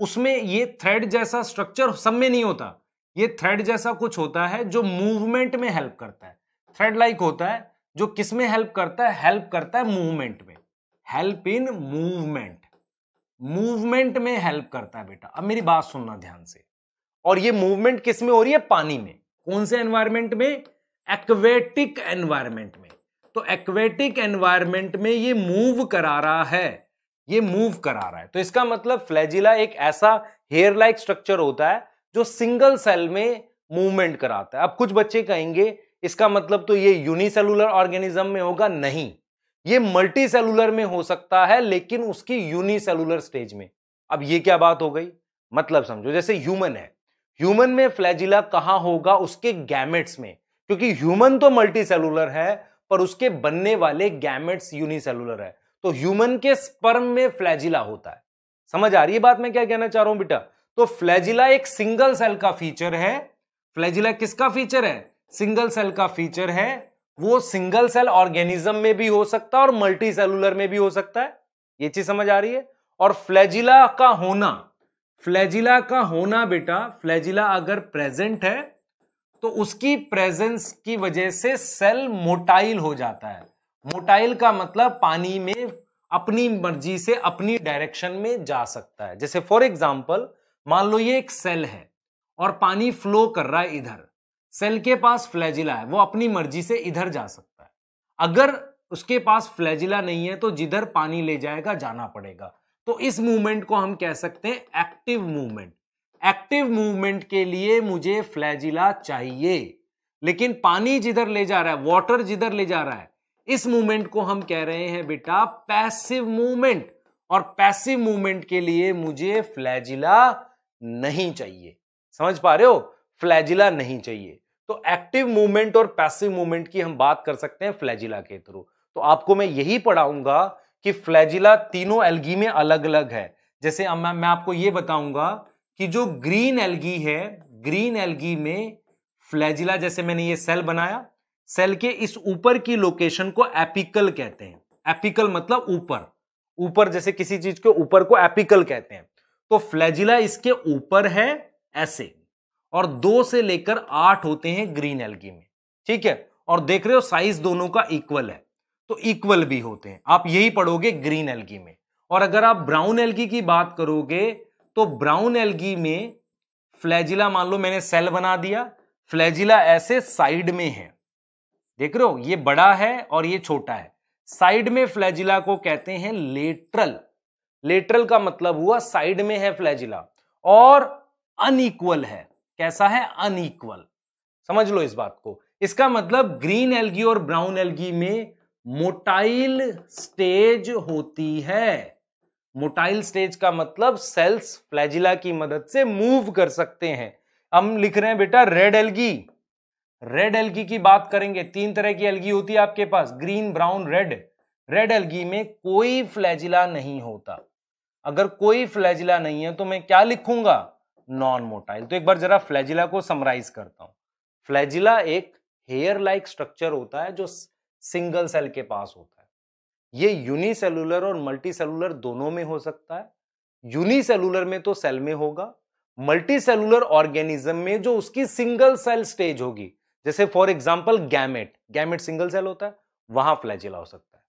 उसमें ये थ्रेड जैसा स्ट्रक्चर सब में नहीं होता ये थ्रेड जैसा कुछ होता है जो मूवमेंट में हेल्प करता है थ्रेड लाइक होता है जो किस में हेल्प करता है हेल्प करता है मूवमेंट में हेल्प इन मूवमेंट मूवमेंट में हेल्प करता है बेटा अब मेरी बात सुनना ध्यान से और ये मूवमेंट किस में हो रही है पानी में कौन से एनवायरमेंट में एक्वेटिक एनवायरमेंट में तो एक्वेटिक एनवायरमेंट में ये मूव करा रहा है ये मूव करा रहा है तो इसका मतलब फ्लैजिला एक ऐसा हेयर लाइक स्ट्रक्चर होता है जो सिंगल सेल में मूवमेंट कराता है अब कुछ बच्चे कहेंगे इसका मतलब तो ये यूनिसेलुलर ऑर्गेनिज्म में होगा नहीं ये मल्टी सेलुलर में हो सकता है लेकिन उसकी यूनिसेलुलर स्टेज में अब ये क्या बात हो गई मतलब समझो जैसे ह्यूमन है ह्यूमन में फ्लैजिला कहां होगा उसके गैमेट्स में क्योंकि ह्यूमन तो मल्टी सेलुलर है पर उसके बनने वाले गैमेट्स यूनिसेलुलर है तो ह्यूमन के स्पर्म में फ्लैजिला होता है समझ आ रही है बात मैं क्या कहना चाह रहा हूं बेटा तो फ्लैजिला एक सिंगल सेल का फीचर है फ्लैजिला किसका फीचर है सिंगल सेल का फीचर है वो सिंगल सेल ऑर्गेनिज्म में भी हो सकता है और मल्टी सेलुलर में भी हो सकता है ये चीज समझ आ रही है और फ्लैजिला का होना फ्लैजिला का होना बेटा फ्लैजिला अगर प्रेजेंट है तो उसकी प्रेजेंस की वजह से सेल मोटाइल हो जाता है मोटाइल का मतलब पानी में अपनी मर्जी से अपनी डायरेक्शन में जा सकता है जैसे फॉर एग्जाम्पल मान लो ये एक सेल है और पानी फ्लो कर रहा है इधर सेल के पास फ्लैजिला है वो अपनी मर्जी से इधर जा सकता है अगर उसके पास फ्लैजिला नहीं है तो जिधर पानी ले जाएगा जाना पड़ेगा तो इस मूवमेंट को हम कह सकते हैं एक्टिव मूवमेंट एक्टिव मूवमेंट के लिए मुझे फ्लैजिला चाहिए लेकिन पानी जिधर ले जा रहा है वाटर जिधर ले जा रहा है इस मूवमेंट को हम कह रहे हैं बेटा पैसिव मूवमेंट और पैसिव मूवमेंट के लिए मुझे फ्लैजिला नहीं चाहिए समझ पा रहे हो फ्लैजिला नहीं चाहिए तो एक्टिव मूवमेंट और पैसिव मूवमेंट की हम बात कर सकते हैं फ्लैजिला के थ्रू तो आपको मैं यही पढ़ाऊंगा कि फ्लैजिला तीनों एलगी में अलग अलग है जैसे मैं, मैं आपको यह बताऊंगा कि जो ग्रीन एलगी है ग्रीन एलगी में फ्लैजिला जैसे मैंने ये सेल बनाया सेल के इस ऊपर की लोकेशन को एपिकल कहते हैं एपिकल मतलब ऊपर ऊपर जैसे किसी चीज के ऊपर को एपिकल कहते हैं तो फ्लैजिला इसके ऊपर है ऐसे और दो से लेकर आठ होते हैं ग्रीन एल्गी में ठीक है और देख रहे हो साइज दोनों का इक्वल है तो इक्वल भी होते हैं आप यही पढ़ोगे ग्रीन एल्गी में और अगर आप ब्राउन एल्गी की बात करोगे तो ब्राउन एल्गी में फ्लैजिला मान लो मैंने सेल बना दिया फ्लैजिला ऐसे साइड में है देख रहे हो ये बड़ा है और ये छोटा है साइड में फ्लैजिला को कहते हैं लेटरल लेटरल का मतलब हुआ साइड में है फ्लैजिला और अनइक्वल है कैसा है अनइक्वल समझ लो इस बात को इसका मतलब ग्रीन एल्गी और ब्राउन एल्गी में मोटाइल स्टेज होती है मोटाइल स्टेज का मतलब सेल्स फ्लैजिला की मदद से मूव कर सकते हैं हम लिख रहे हैं बेटा रेड एल्गी रेड एल्गी की बात करेंगे तीन तरह की एल्गी होती है आपके पास green brown red red algae में कोई फ्लैजिला नहीं होता अगर कोई फ्लैजिला नहीं है तो मैं क्या लिखूंगा नॉन मोटाइल तो एक बार जरा फ्लैजिला को समराइज करता हूं फ्लैजिला एक हेयर लाइक स्ट्रक्चर होता है जो सिंगल सेल के पास होता है ये यूनिसेलुलर और मल्टी दोनों में हो सकता है यूनिसेलुलर में तो सेल में होगा मल्टीसेलुलर ऑर्गेनिज्म में जो उसकी सिंगल सेल स्टेज होगी जैसे for example gamete gamete single cell होता है वहां फ्लैजिला हो सकता है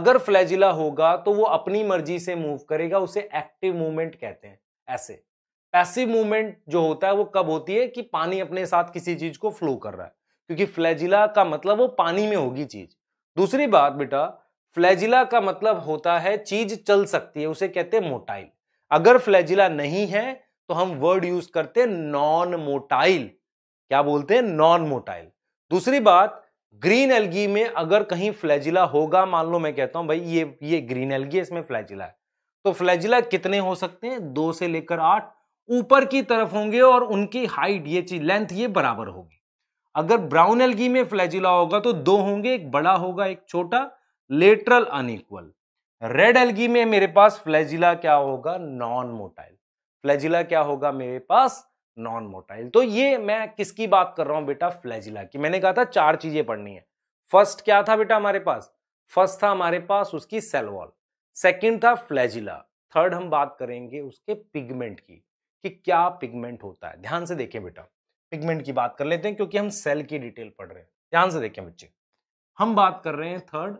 अगर फ्लैजिला होगा तो वो अपनी मर्जी से मूव करेगा उसे एक्टिव मूवमेंट कहते हैं ऐसे पैसिव मूवमेंट जो होता है वो कब होती है कि पानी अपने साथ किसी चीज को फ्लो कर रहा है क्योंकि फ्लैजिला का मतलब वो पानी में होगी चीज दूसरी बात बेटा फ्लैजिला का मतलब होता है चीज चल सकती है उसे कहते हैं मोटाइल अगर फ्लैजिला नहीं है तो हम वर्ड यूज करते हैं नॉन मोटाइल क्या बोलते हैं नॉन मोटाइल दूसरी बात ग्रीन एल्गी में अगर कहीं फ्लैजिला होगा मान लो मैं कहता हूं भाई ये ये ग्रीन एल्गी है इसमें फ्लैजिला है तो फ्लैजिला कितने हो सकते हैं दो से लेकर आठ ऊपर की तरफ होंगे और उनकी हाइट ये चीज लेंथ ये बराबर होगी अगर ब्राउन एल्गी में फ्लैजिला होगा तो दो होंगे एक बड़ा होगा एक छोटा लेटरल अनइक्वल रेड एल्गी में मेरे पास फ्लैजिला क्या होगा नॉन मोटाइल फ्लैजिला क्या होगा मेरे पास नॉन मोटाइल तो ये मैं किसकी बात कर रहा हूं बेटा फ्लैजिला की मैंने कहा था चार चीजें पढ़नी है फर्स्ट क्या था बेटा हमारे पास फर्स्ट था हमारे पास उसकी सेलवॉल सेकेंड था फ्लैजिला थर्ड हम बात करेंगे उसके पिगमेंट की कि क्या पिगमेंट होता है ध्यान से देखें बेटा पिगमेंट की बात कर लेते हैं क्योंकि हम सेल की डिटेल पढ़ रहे हैं ध्यान से देखें बच्चे हम बात कर रहे हैं थर्ड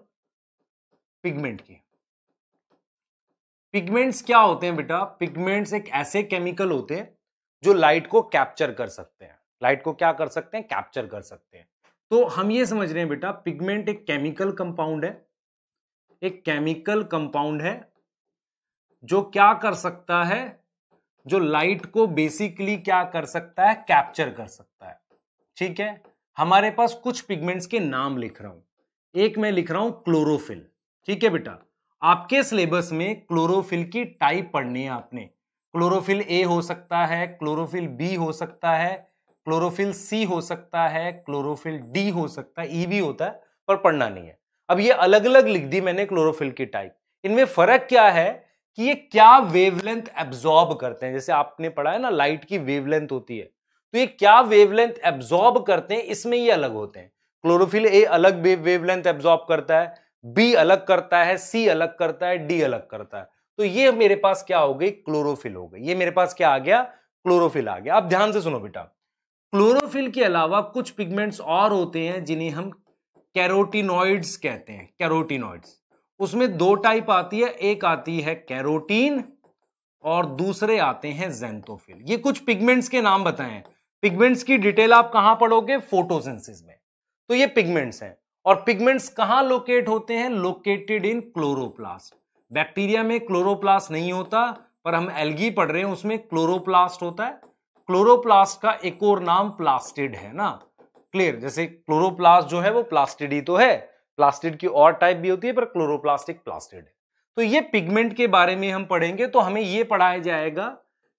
पिगमेंट की पिगमेंट्स क्या होते हैं बेटा पिगमेंट्स एक ऐसे केमिकल होते हैं जो लाइट को कैप्चर कर सकते हैं लाइट को क्या कर सकते हैं कैप्चर कर सकते हैं तो हम ये समझ रहे हैं बेटा पिगमेंट एक केमिकल कंपाउंड है एक केमिकल कंपाउंड है जो क्या कर सकता है जो लाइट को बेसिकली क्या कर सकता है कैप्चर कर सकता है ठीक है हमारे पास कुछ पिगमेंट्स के नाम लिख रहा हूं एक मैं लिख रहा हूं क्लोरोफिल ठीक है बेटा आपके सिलेबस में क्लोरोफिल की टाइप पढ़नी है आपने क्लोरोफिल ए हो सकता है क्लोरोफिल बी हो सकता है क्लोरोफिल सी हो सकता है क्लोरोफिल डी हो सकता है ई भी होता है पर पढ़ना नहीं है अब ये अलग अलग लिख दी मैंने क्लोरोफिल की टाइप इनमें फर्क क्या है कि ये क्या वेवलेंथ एब्जॉर्ब करते हैं जैसे आपने पढ़ा है ना लाइट की वेवलेंथ होती है तो ये क्या वेवलेंथ एब्जॉर्ब करते हैं इसमें ये अलग होते हैं क्लोरोफिल ए अलग वेवलेंथ एब्जॉर्ब करता है बी अलग करता है सी अलग करता है डी अलग करता है तो ये मेरे पास क्या हो गई क्लोरोफिल हो गई ये मेरे पास क्या आ गया क्लोरोफिल आ गया अब ध्यान से सुनो बेटा क्लोरोफिल के अलावा कुछ पिगमेंट्स और होते हैं जिन्हें हम कैरोटीनॉइड्स कहते हैं कैरोटीनॉइड्स उसमें दो टाइप आती है एक आती है कैरोटीन और दूसरे आते हैं जेंथोफिल ये कुछ पिगमेंट्स के नाम बताएं पिगमेंट्स की डिटेल आप कहां पढ़ोगे फोटोसेंसिस में तो ये पिगमेंट्स हैं और पिगमेंट्स कहां लोकेट होते हैं लोकेटेड इन क्लोरोप्लास्ट बैक्टीरिया में क्लोरोप्लास्ट नहीं होता पर हम एल्गी पढ़ रहे हैं उसमें क्लोरोप्लास्ट होता है क्लोरोप्लास्ट का एक और नाम प्लास्टिड है ना क्लियर जैसे क्लोरोप्लास्ट जो है वो प्लास्टिड ही तो है प्लास्टिड की और टाइप भी होती है पर क्लोरोप्लास्टिक प्लास्टिड है तो ये पिगमेंट के बारे में हम पढ़ेंगे तो हमें ये पढ़ाया जाएगा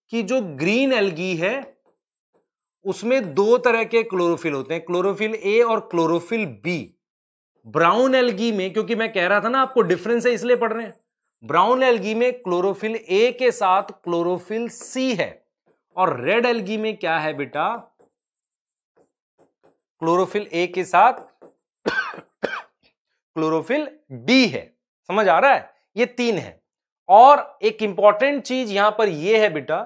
कि जो ग्रीन एल्गी है उसमें दो तरह के क्लोरोफिल होते हैं क्लोरोफिल ए और क्लोरोफिल बी ब्राउन एल्गी में क्योंकि मैं कह रहा था ना आपको डिफरेंस है इसलिए पढ़ रहे हैं ब्राउन एलगी में क्लोरोफिल ए के साथ क्लोरोफिल सी है और रेड एलगी में क्या है बेटा क्लोरोफिल ए के साथ (coughs) क्लोरोफिल डी है समझ आ रहा है ये तीन है और एक इंपॉर्टेंट चीज यहां पर यह है बेटा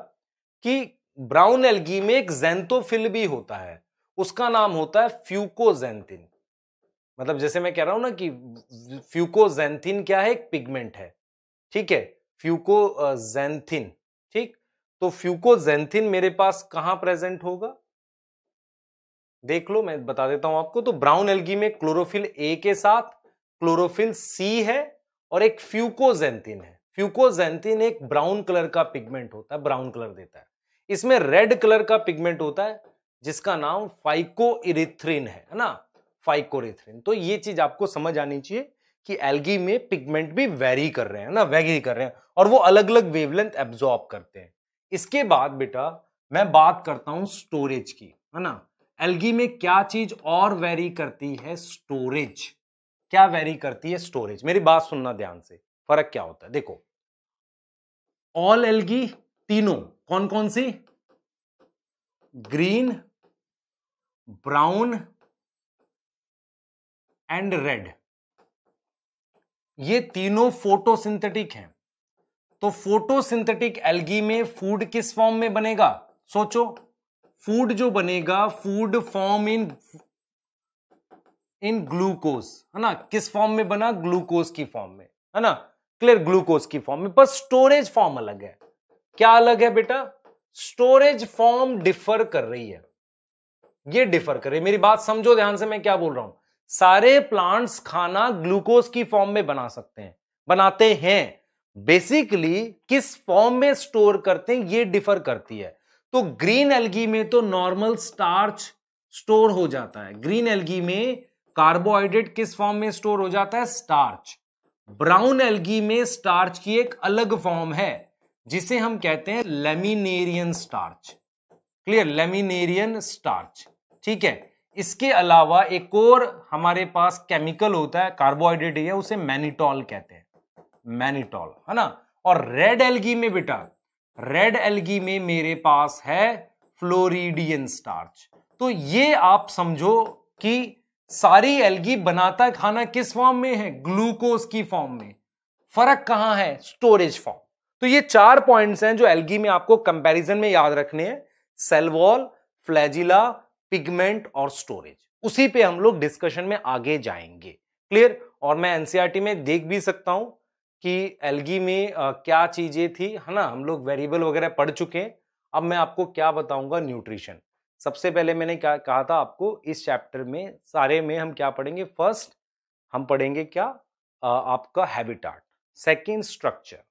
कि ब्राउन एलगी में एक जेंथोफिल भी होता है उसका नाम होता है फ्यूकोजेंथिन मतलब जैसे मैं कह रहा हूं ना कि फ्यूकोजेंथिन क्या है एक पिगमेंट है ठीक है फ्यूकोजेंथिन ठीक तो फ्यूकोजेंथिन मेरे पास कहां प्रेजेंट होगा देख लो मैं बता देता हूं आपको तो ब्राउन एल्गी में क्लोरोफिल ए के साथ क्लोरोफिल सी है और एक फ्यूकोजेंथिन है फ्यूकोजेंथिन एक ब्राउन कलर का पिगमेंट होता है ब्राउन कलर देता है इसमें रेड कलर का पिगमेंट होता है जिसका नाम फाइको इरिथ्रिन है ना फाइकोरिथ्रिन तो ये चीज आपको समझ आनी चाहिए कि एल्गी में पिगमेंट भी वेरी कर रहे हैं ना वेरी कर रहे हैं और वो अलग अलग वेवलेंथ एब्जॉर्ब करते हैं इसके बाद बेटा मैं बात करता हूँ स्टोरेज की है ना एल्गी में क्या चीज और वेरी करती है स्टोरेज क्या वेरी करती है स्टोरेज मेरी बात सुनना ध्यान से फर्क क्या होता है देखो ऑल एल्गी तीनों कौन कौन सी ग्रीन ब्राउन एंड रेड ये तीनों फोटोसिंथेटिक हैं तो फोटोसिंथेटिक एल्गी में फूड किस फॉर्म में बनेगा सोचो फूड जो बनेगा food form in in glucose है ना किस फॉर्म में बना ग्लूकोज की फॉर्म में है ना क्लियर ग्लूकोज की फॉर्म में पर स्टोरेज फॉर्म अलग है क्या अलग है बेटा स्टोरेज फॉर्म डिफर कर रही है ये डिफर कर रही है मेरी बात समझो ध्यान से मैं क्या बोल रहा हूं सारे प्लांट्स खाना ग्लूकोज की फॉर्म में बना सकते हैं बनाते हैं बेसिकली किस फॉर्म में स्टोर करते हैं ये डिफर करती है तो ग्रीन एल्गी में तो नॉर्मल स्टार्च स्टोर हो जाता है ग्रीन एल्गी में कार्बोहाइड्रेट किस फॉर्म में स्टोर हो जाता है स्टार्च ब्राउन एल्गी में स्टार्च की एक अलग फॉर्म है जिसे हम कहते हैं laminarin starch clear laminarin starch ठीक है इसके अलावा एक और हमारे पास केमिकल होता है कार्बोहाइड्रेट है उसे मैनिटॉल कहते हैं मैनिटॉल है ना और रेड एलगी में बेटा रेड एलगी में मेरे पास है फ्लोरिडियन स्टार्च तो ये आप समझो कि सारी एलगी बनाता खाना किस फॉर्म में है ग्लूकोज की फॉर्म में फर्क कहां है स्टोरेज फॉर्म तो ये चार पॉइंट्स हैं जो एलगी में आपको कंपैरिजन में याद रखने हैं सेलवॉल फ्लैजिला पिगमेंट और स्टोरेज उसी पे हम लोग डिस्कशन में आगे जाएंगे क्लियर और मैं एनसीईआरटी e में देख भी सकता हूं कि एलगी में आ, क्या चीजें थी है ना हम लोग वेरिएबल वगैरह पढ़ चुके हैं अब मैं आपको क्या बताऊंगा न्यूट्रिशन सबसे पहले मैंने क्या कहा था आपको इस चैप्टर में सारे में हम क्या पढ़ेंगे फर्स्ट हम पढ़ेंगे क्या आ, आपका हैबिटाट सेकेंड स्ट्रक्चर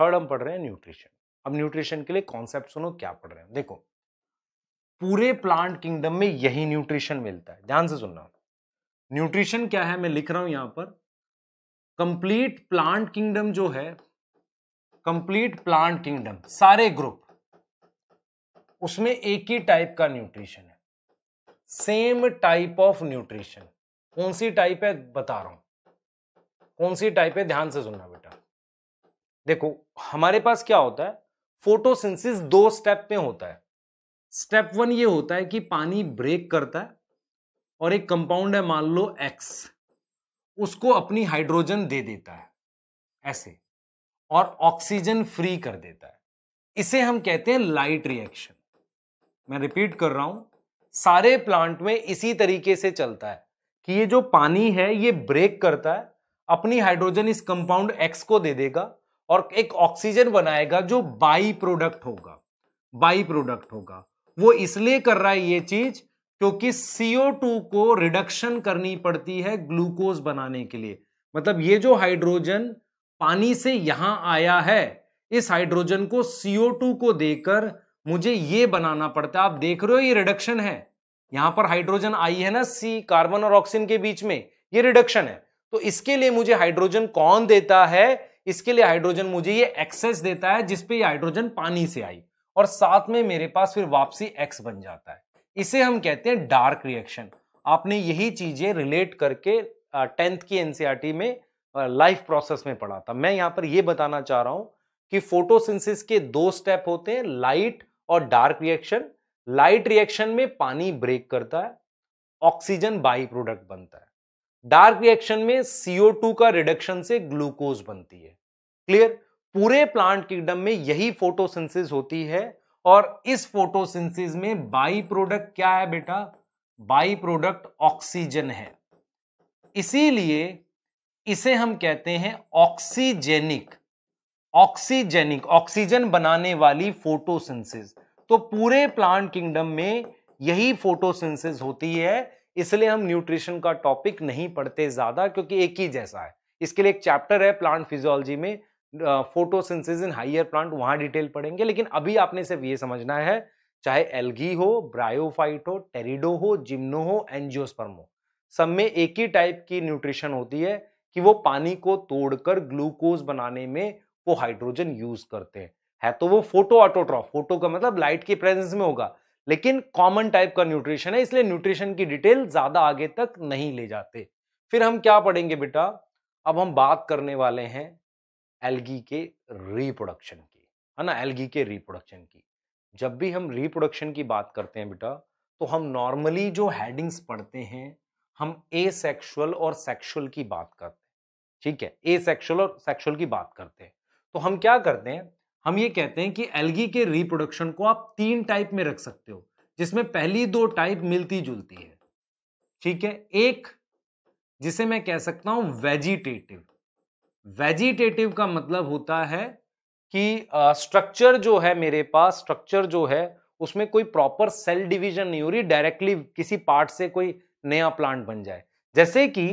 थर्ड हम पढ़ रहे हैं न्यूट्रिशन अब न्यूट्रिशन के लिए कॉन्सेप्ट सुनो क्या पढ़ रहे हैं देखो पूरे प्लांट किंगडम में यही न्यूट्रिशन मिलता है ध्यान से सुनना न्यूट्रिशन क्या है मैं लिख रहा हूं यहां पर कंप्लीट प्लांट किंगडम जो है कंप्लीट प्लांट किंगडम सारे ग्रुप उसमें एक ही टाइप का न्यूट्रिशन है सेम टाइप ऑफ न्यूट्रिशन कौन सी टाइप है बता रहा हूं कौन सी टाइप है ध्यान से सुनना बेटा देखो हमारे पास क्या होता है फोटोसिंथेसिस दो स्टेप में होता है स्टेप वन ये होता है कि पानी ब्रेक करता है और एक कंपाउंड है मान लो एक्स उसको अपनी हाइड्रोजन दे देता है ऐसे और ऑक्सीजन फ्री कर देता है इसे हम कहते हैं लाइट रिएक्शन मैं रिपीट कर रहा हूं सारे प्लांट में इसी तरीके से चलता है कि ये जो पानी है ये ब्रेक करता है अपनी हाइड्रोजन इस कंपाउंड एक्स को दे देगा और एक ऑक्सीजन बनाएगा जो बाई प्रोडक्ट होगा बाई प्रोडक्ट होगा वो इसलिए कर रहा है ये चीज क्योंकि CO2 को रिडक्शन करनी पड़ती है ग्लूकोज बनाने के लिए मतलब ये जो हाइड्रोजन पानी से यहां आया है इस हाइड्रोजन को CO2 को देकर मुझे ये बनाना पड़ता है आप देख रहे हो ये रिडक्शन है यहां पर हाइड्रोजन आई है ना सी कार्बन और ऑक्सीजन के बीच में ये रिडक्शन है तो इसके लिए मुझे हाइड्रोजन कौन देता है इसके लिए हाइड्रोजन मुझे ये एक्सेस देता है जिसपे ये हाइड्रोजन पानी से आई और साथ में मेरे पास फिर वापसी एक्स बन जाता है इसे हम कहते हैं डार्क रिएक्शन आपने यही चीजें रिलेट करके टेंथ की एनसीईआरटी e में लाइफ प्रोसेस में पढ़ा था मैं यहां पर यह बताना चाह रहा हूं कि फोटोसिंथेसिस के दो स्टेप होते हैं लाइट और डार्क रिएक्शन लाइट रिएक्शन में पानी ब्रेक करता है ऑक्सीजन बाई प्रोडक्ट बनता है डार्क रिएक्शन में टू का रिडक्शन से ग्लूकोज बनती है क्लियर पूरे प्लांट किंगडम में यही फोटोसिंथेसिस होती है और इस फोटोसिंथेसिस में बाई प्रोडक्ट क्या है बेटा बाई प्रोडक्ट ऑक्सीजन है इसीलिए इसे हम कहते हैं ऑक्सीजेनिक ऑक्सीजेनिक ऑक्सीजन बनाने वाली फोटोसिंथेसिस तो पूरे प्लांट किंगडम में यही फोटोसिंथेसिस होती है इसलिए हम न्यूट्रिशन का टॉपिक नहीं पढ़ते ज्यादा क्योंकि एक ही जैसा है इसके लिए एक चैप्टर है प्लांट फिजियोलॉजी में फोटोसिंथेसिस इन हाइयर प्लांट वहां डिटेल पढ़ेंगे लेकिन अभी आपने सिर्फ ये समझना है चाहे एल्गी हो ब्रायोफाइट हो टेरिडो हो जिम्नो हो एनजियोस्पर्म हो सब में एक ही टाइप की न्यूट्रिशन होती है कि वो पानी को तोड़कर ग्लूकोज बनाने में वो हाइड्रोजन यूज करते हैं है तो वो फोटो ऑटोट्रॉफ फोटो का मतलब लाइट के प्रेजेंस में होगा लेकिन कॉमन टाइप का न्यूट्रिशन है इसलिए न्यूट्रिशन की डिटेल ज्यादा आगे तक नहीं ले जाते फिर हम क्या पढ़ेंगे बेटा अब हम बात करने वाले हैं एल्गी के रिप्रोडक्शन की है ना एल्गी के रिप्रोडक्शन की जब भी हम रिप्रोडक्शन की बात करते हैं बेटा तो हम नॉर्मली जो हेडिंग्स पढ़ते हैं हम ए सेक्शुअल और सेक्शुअल की बात करते हैं ठीक है ए सेक्शुअल और सेक्शुअल की बात करते हैं तो हम क्या करते हैं हम ये कहते हैं कि एल्गी के रिप्रोडक्शन को आप तीन टाइप में रख सकते हो जिसमें पहली दो टाइप मिलती जुलती है ठीक है एक जिसे मैं कह सकता हूं वेजिटेटिव वेजिटेटिव का मतलब होता है कि स्ट्रक्चर जो है मेरे पास स्ट्रक्चर जो है उसमें कोई प्रॉपर सेल डिवीजन नहीं हो रही डायरेक्टली किसी पार्ट से कोई नया प्लांट बन जाए जैसे कि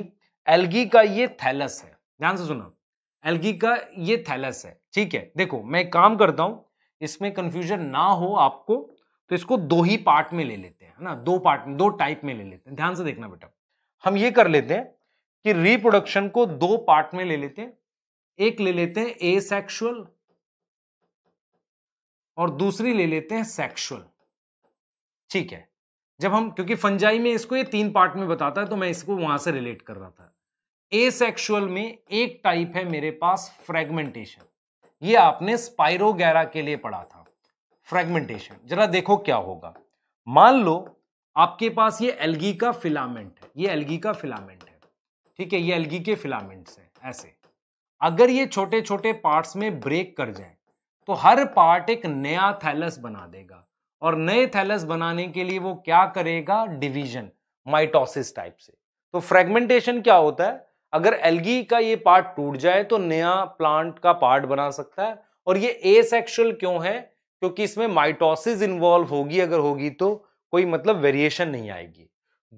एल्गी का ये थैलस है ध्यान से सुना एल्गी का ये थैलस है ठीक है देखो मैं काम करता हूं इसमें कंफ्यूजन ना हो आपको तो इसको दो ही पार्ट में ले लेते हैं ना दो पार्ट में दो टाइप में ले लेते हैं ध्यान से देखना बेटा हम ये कर लेते हैं कि रिप्रोडक्शन को दो पार्ट में ले लेते हैं एक ले लेते हैं ए सेक्शुअल और दूसरी ले लेते हैं सेक्शुअल ठीक है जब हम क्योंकि फंजाई में इसको ये तीन पार्ट में बताता है तो मैं इसको वहां से रिलेट कर रहा था ए सेक्शुअल में एक टाइप है मेरे पास फ्रेगमेंटेशन ये आपने स्पाइरोगैरा के लिए पढ़ा था फ्रेगमेंटेशन जरा देखो क्या होगा मान लो आपके पास ये एल्गी का फिलामेंट है ये एलगी का फिलामेंट है ठीक है ये एल्गी के फिलामेंट्स हैं ऐसे अगर ये छोटे छोटे पार्ट्स में ब्रेक कर जाए तो हर पार्ट एक नया थैलस बना देगा और नए थैलस बनाने के लिए वो क्या करेगा डिवीजन माइटोसिस टाइप से तो फ्रेगमेंटेशन क्या होता है अगर एलगी का ये पार्ट टूट जाए तो नया प्लांट का पार्ट बना सकता है और ये एसेक्सुअल क्यों है क्योंकि इसमें माइटोसिस इन्वॉल्व होगी अगर होगी तो कोई मतलब वेरिएशन नहीं आएगी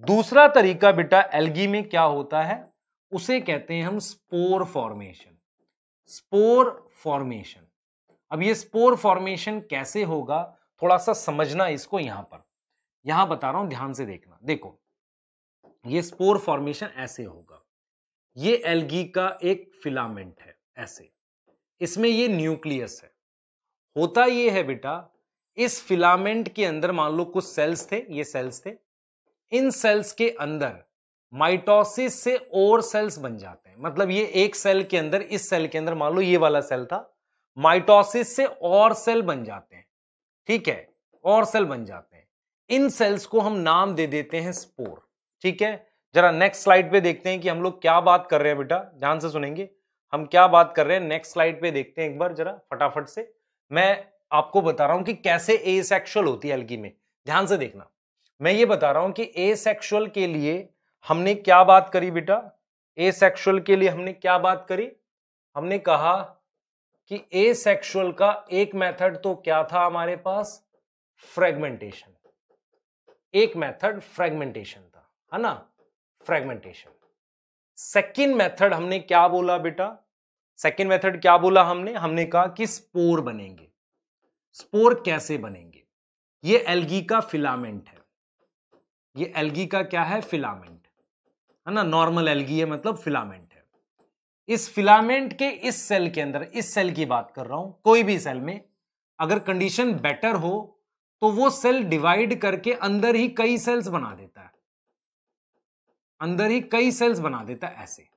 दूसरा तरीका बेटा एलगी में क्या होता है उसे कहते हैं हम स्पोर फॉर्मेशन स्पोर फॉर्मेशन अब ये स्पोर फॉर्मेशन कैसे होगा थोड़ा सा समझना इसको यहां पर यहां बता रहा हूं ध्यान से देखना देखो ये स्पोर फॉर्मेशन ऐसे होगा ये एलगी का एक फिलामेंट है ऐसे इसमें ये न्यूक्लियस है होता ये है बेटा इस फिलामेंट के अंदर मान लो कुछ सेल्स थे ये सेल्स थे इन सेल्स के अंदर माइटोसिस से और सेल्स बन जाते हैं मतलब ये एक सेल के अंदर इस सेल के अंदर मान लो ये वाला सेल था माइटोसिस से और सेल बन जाते हैं ठीक है और सेल बन जाते हैं इन सेल्स को हम नाम दे देते हैं स्पोर ठीक है जरा नेक्स्ट स्लाइड पे देखते हैं कि हम लोग क्या बात कर रहे हैं बेटा ध्यान से सुनेंगे हम क्या बात कर रहे हैं नेक्स्ट स्लाइड पे देखते हैं एक बार जरा फटाफट से मैं आपको बता रहा हूं कि कैसे ए होती है एल्गी में ध्यान से देखना मैं ये बता रहा हूं कि ए के लिए हमने क्या बात करी बेटा ए सेक्शुअल के लिए हमने क्या बात करी हमने कहा कि ए सेक्शुअल का एक मेथड तो क्या था हमारे पास फ्रेगमेंटेशन एक मेथड फ्रेगमेंटेशन था है ना फ्रेगमेंटेशन सेकेंड मेथड हमने क्या बोला बेटा सेकेंड मेथड क्या बोला हमने हमने कहा कि स्पोर बनेंगे स्पोर कैसे बनेंगे ये एल्गी का फिलामेंट है ये एल्गी का क्या है फिलामेंट है ना नॉर्मल एलगी है मतलब फिलामेंट है इस फिलामेंट के इस सेल के अंदर इस सेल की बात कर रहा हूं कोई भी सेल में अगर कंडीशन बेटर हो तो वो सेल डिवाइड करके अंदर ही कई सेल्स बना देता है अंदर ही कई सेल्स बना देता है ऐसे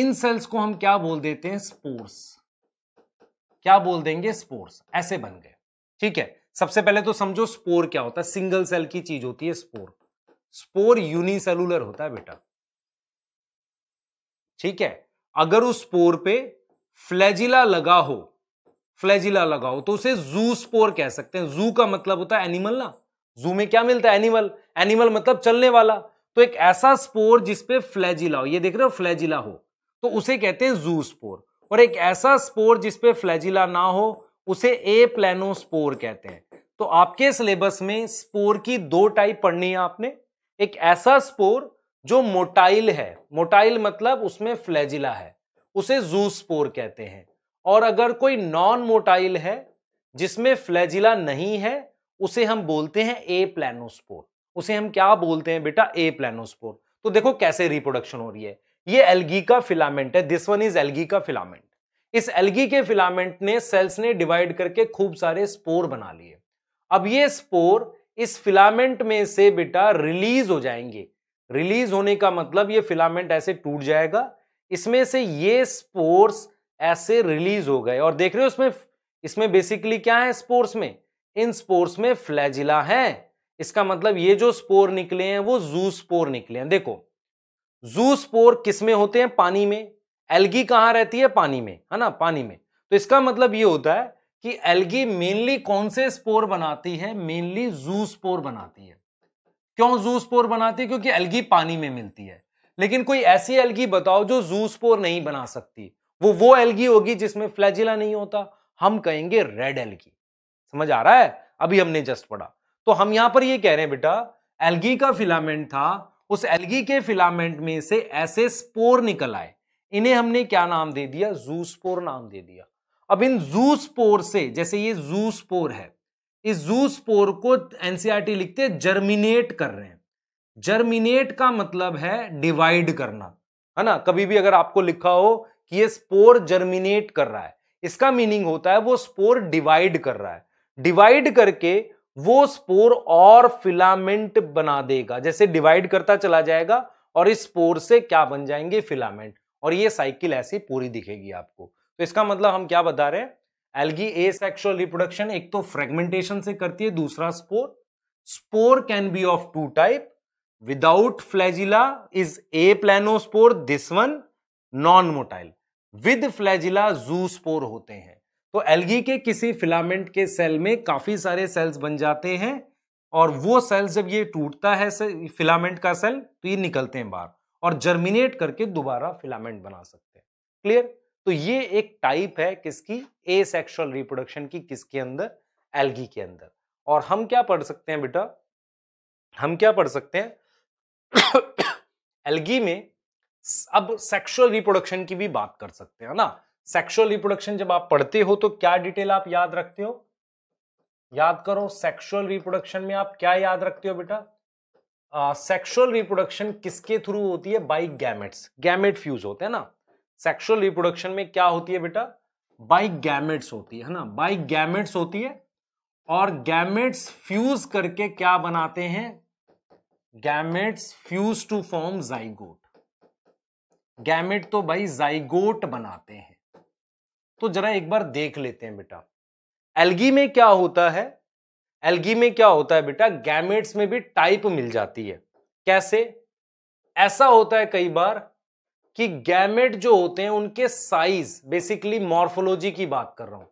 इन सेल्स को हम क्या बोल देते हैं स्पोर्स क्या बोल देंगे स्पोर्स ऐसे बन गए ठीक है सबसे पहले तो समझो स्पोर क्या होता है सिंगल सेल की चीज होती है स्पोर स्पोर यूनिसेलुलर होता है बेटा ठीक है अगर उस स्पोर पे फ्लैजिला लगा हो फ्लैजिला लगा हो तो उसे जू स्पोर कह सकते हैं जू का मतलब होता है एनिमल ना जू में क्या मिलता है एनिमल एनिमल मतलब चलने वाला तो एक ऐसा स्पोर जिसपे फ्लैजिला हो ये देख रहे हो फ्लैजिला हो तो उसे कहते हैं जू स्पोर और एक ऐसा स्पोर जिसपे फ्लैजिला ना हो उसे ए प्लेनो स्पोर कहते हैं तो आपके सिलेबस में स्पोर की दो टाइप पढ़नी है आपने एक ऐसा स्पोर जो मोटाइल है मोटाइल मतलब उसमें फ्लैजिला है उसे जूसपोर कहते हैं और अगर कोई नॉन मोटाइल है जिसमें फ्लैजिला नहीं है उसे हम बोलते हैं ए प्लानोस्पोर उसे हम क्या बोलते हैं बेटा ए प्लानोस्पोर तो देखो कैसे रिप्रोडक्शन हो रही है ये एल्गी का फिलामेंट है दिस वन इज एलगी का फिलामेंट इस एलगी के फिलामेंट ने सेल्स ने डिवाइड करके खूब सारे स्पोर बना लिए अब ये स्पोर इस फिलामेंट में से बेटा रिलीज हो जाएंगे रिलीज होने का मतलब ये फिलामेंट ऐसे टूट जाएगा इसमें से ये स्पोर्स ऐसे रिलीज हो गए और देख रहे हो इसमें इसमें बेसिकली क्या है स्पोर्स में इन स्पोर्स में फ्लैजिला है इसका मतलब ये जो स्पोर निकले हैं वो जू स्पोर निकले हैं देखो जू स्पोर किस में होते हैं पानी में एल्गी कहाँ रहती है पानी में है ना पानी में तो इसका मतलब ये होता है कि एल्गी मेनली कौन से स्पोर बनाती है मेनली जू स्पोर बनाती है क्यों जूसपोर बनाती है क्योंकि एल्गी पानी में मिलती है लेकिन कोई ऐसी एलगी बताओ जो जूसपोर नहीं बना सकती वो वो एल्गी होगी जिसमें फ्लैजिला नहीं होता हम कहेंगे रेड एलगी समझ आ रहा है अभी हमने जस्ट पढ़ा तो हम यहां पर ये कह रहे हैं बेटा एल्गी का फिलामेंट था उस एल्गी के फिलामेंट में से ऐसे स्पोर निकल आए इन्हें हमने क्या नाम दे दिया स्पोर नाम दे दिया अब इन स्पोर से जैसे ये स्पोर है इस जू स्पोर को एनसीआरटी e लिखते जर्मिनेट कर रहे हैं जर्मिनेट का मतलब है डिवाइड करना है ना कभी भी अगर आपको लिखा हो कि ये स्पोर जर्मिनेट कर रहा है इसका मीनिंग होता है वो स्पोर डिवाइड कर रहा है डिवाइड करके वो स्पोर और फिलामेंट बना देगा जैसे डिवाइड करता चला जाएगा और इस स्पोर से क्या बन जाएंगे फिलामेंट और ये साइकिल ऐसी पूरी दिखेगी आपको तो इसका मतलब हम क्या बता रहे हैं एल्गी ए सेक्शुअल रिप्रोडक्शन एक तो फ्रेगमेंटेशन से करती है दूसरा spore spore can be of two type without flagella is aplanospore this one non motile with flagella zoospore होते हैं तो एल्गी के किसी फिलामेंट के सेल में काफी सारे सेल्स बन जाते हैं और वो सेल्स जब ये टूटता है फिलामेंट का सेल तो ये निकलते हैं बाहर और जर्मिनेट करके दोबारा फिलामेंट बना सकते हैं क्लियर तो ये एक टाइप है किसकी ए सेक्शुअल रिप्रोडक्शन की किसके अंदर एल्गी के अंदर और हम क्या पढ़ सकते हैं बेटा हम क्या पढ़ सकते हैं एल्गी (coughs) में अब सेक्सुअल रिप्रोडक्शन की भी बात कर सकते हैं ना सेक्सुअल रिप्रोडक्शन जब आप पढ़ते हो तो क्या डिटेल आप याद रखते हो याद करो सेक्सुअल रिप्रोडक्शन में आप क्या याद रखते हो बेटा सेक्सुअल रिप्रोडक्शन किसके थ्रू होती है बाई गैमेट्स गैमेट फ्यूज होते हैं ना सेक्सुअल रिप्रोडक्शन में क्या होती है बेटा बाई गैमेट्स होती है ना बाई गैमेट्स होती है और गैमेट्स फ्यूज करके क्या बनाते हैं gametes fuse to form zygote gamete तो भाई जाइगोट बनाते हैं तो जरा एक बार देख लेते हैं बेटा एल्गी में क्या होता है एल्गी में क्या होता है बेटा गैमेट्स में भी टाइप मिल जाती है कैसे ऐसा होता है कई बार कि गैमेट जो होते हैं उनके साइज बेसिकली मॉर्फोलॉजी की बात कर रहा हूं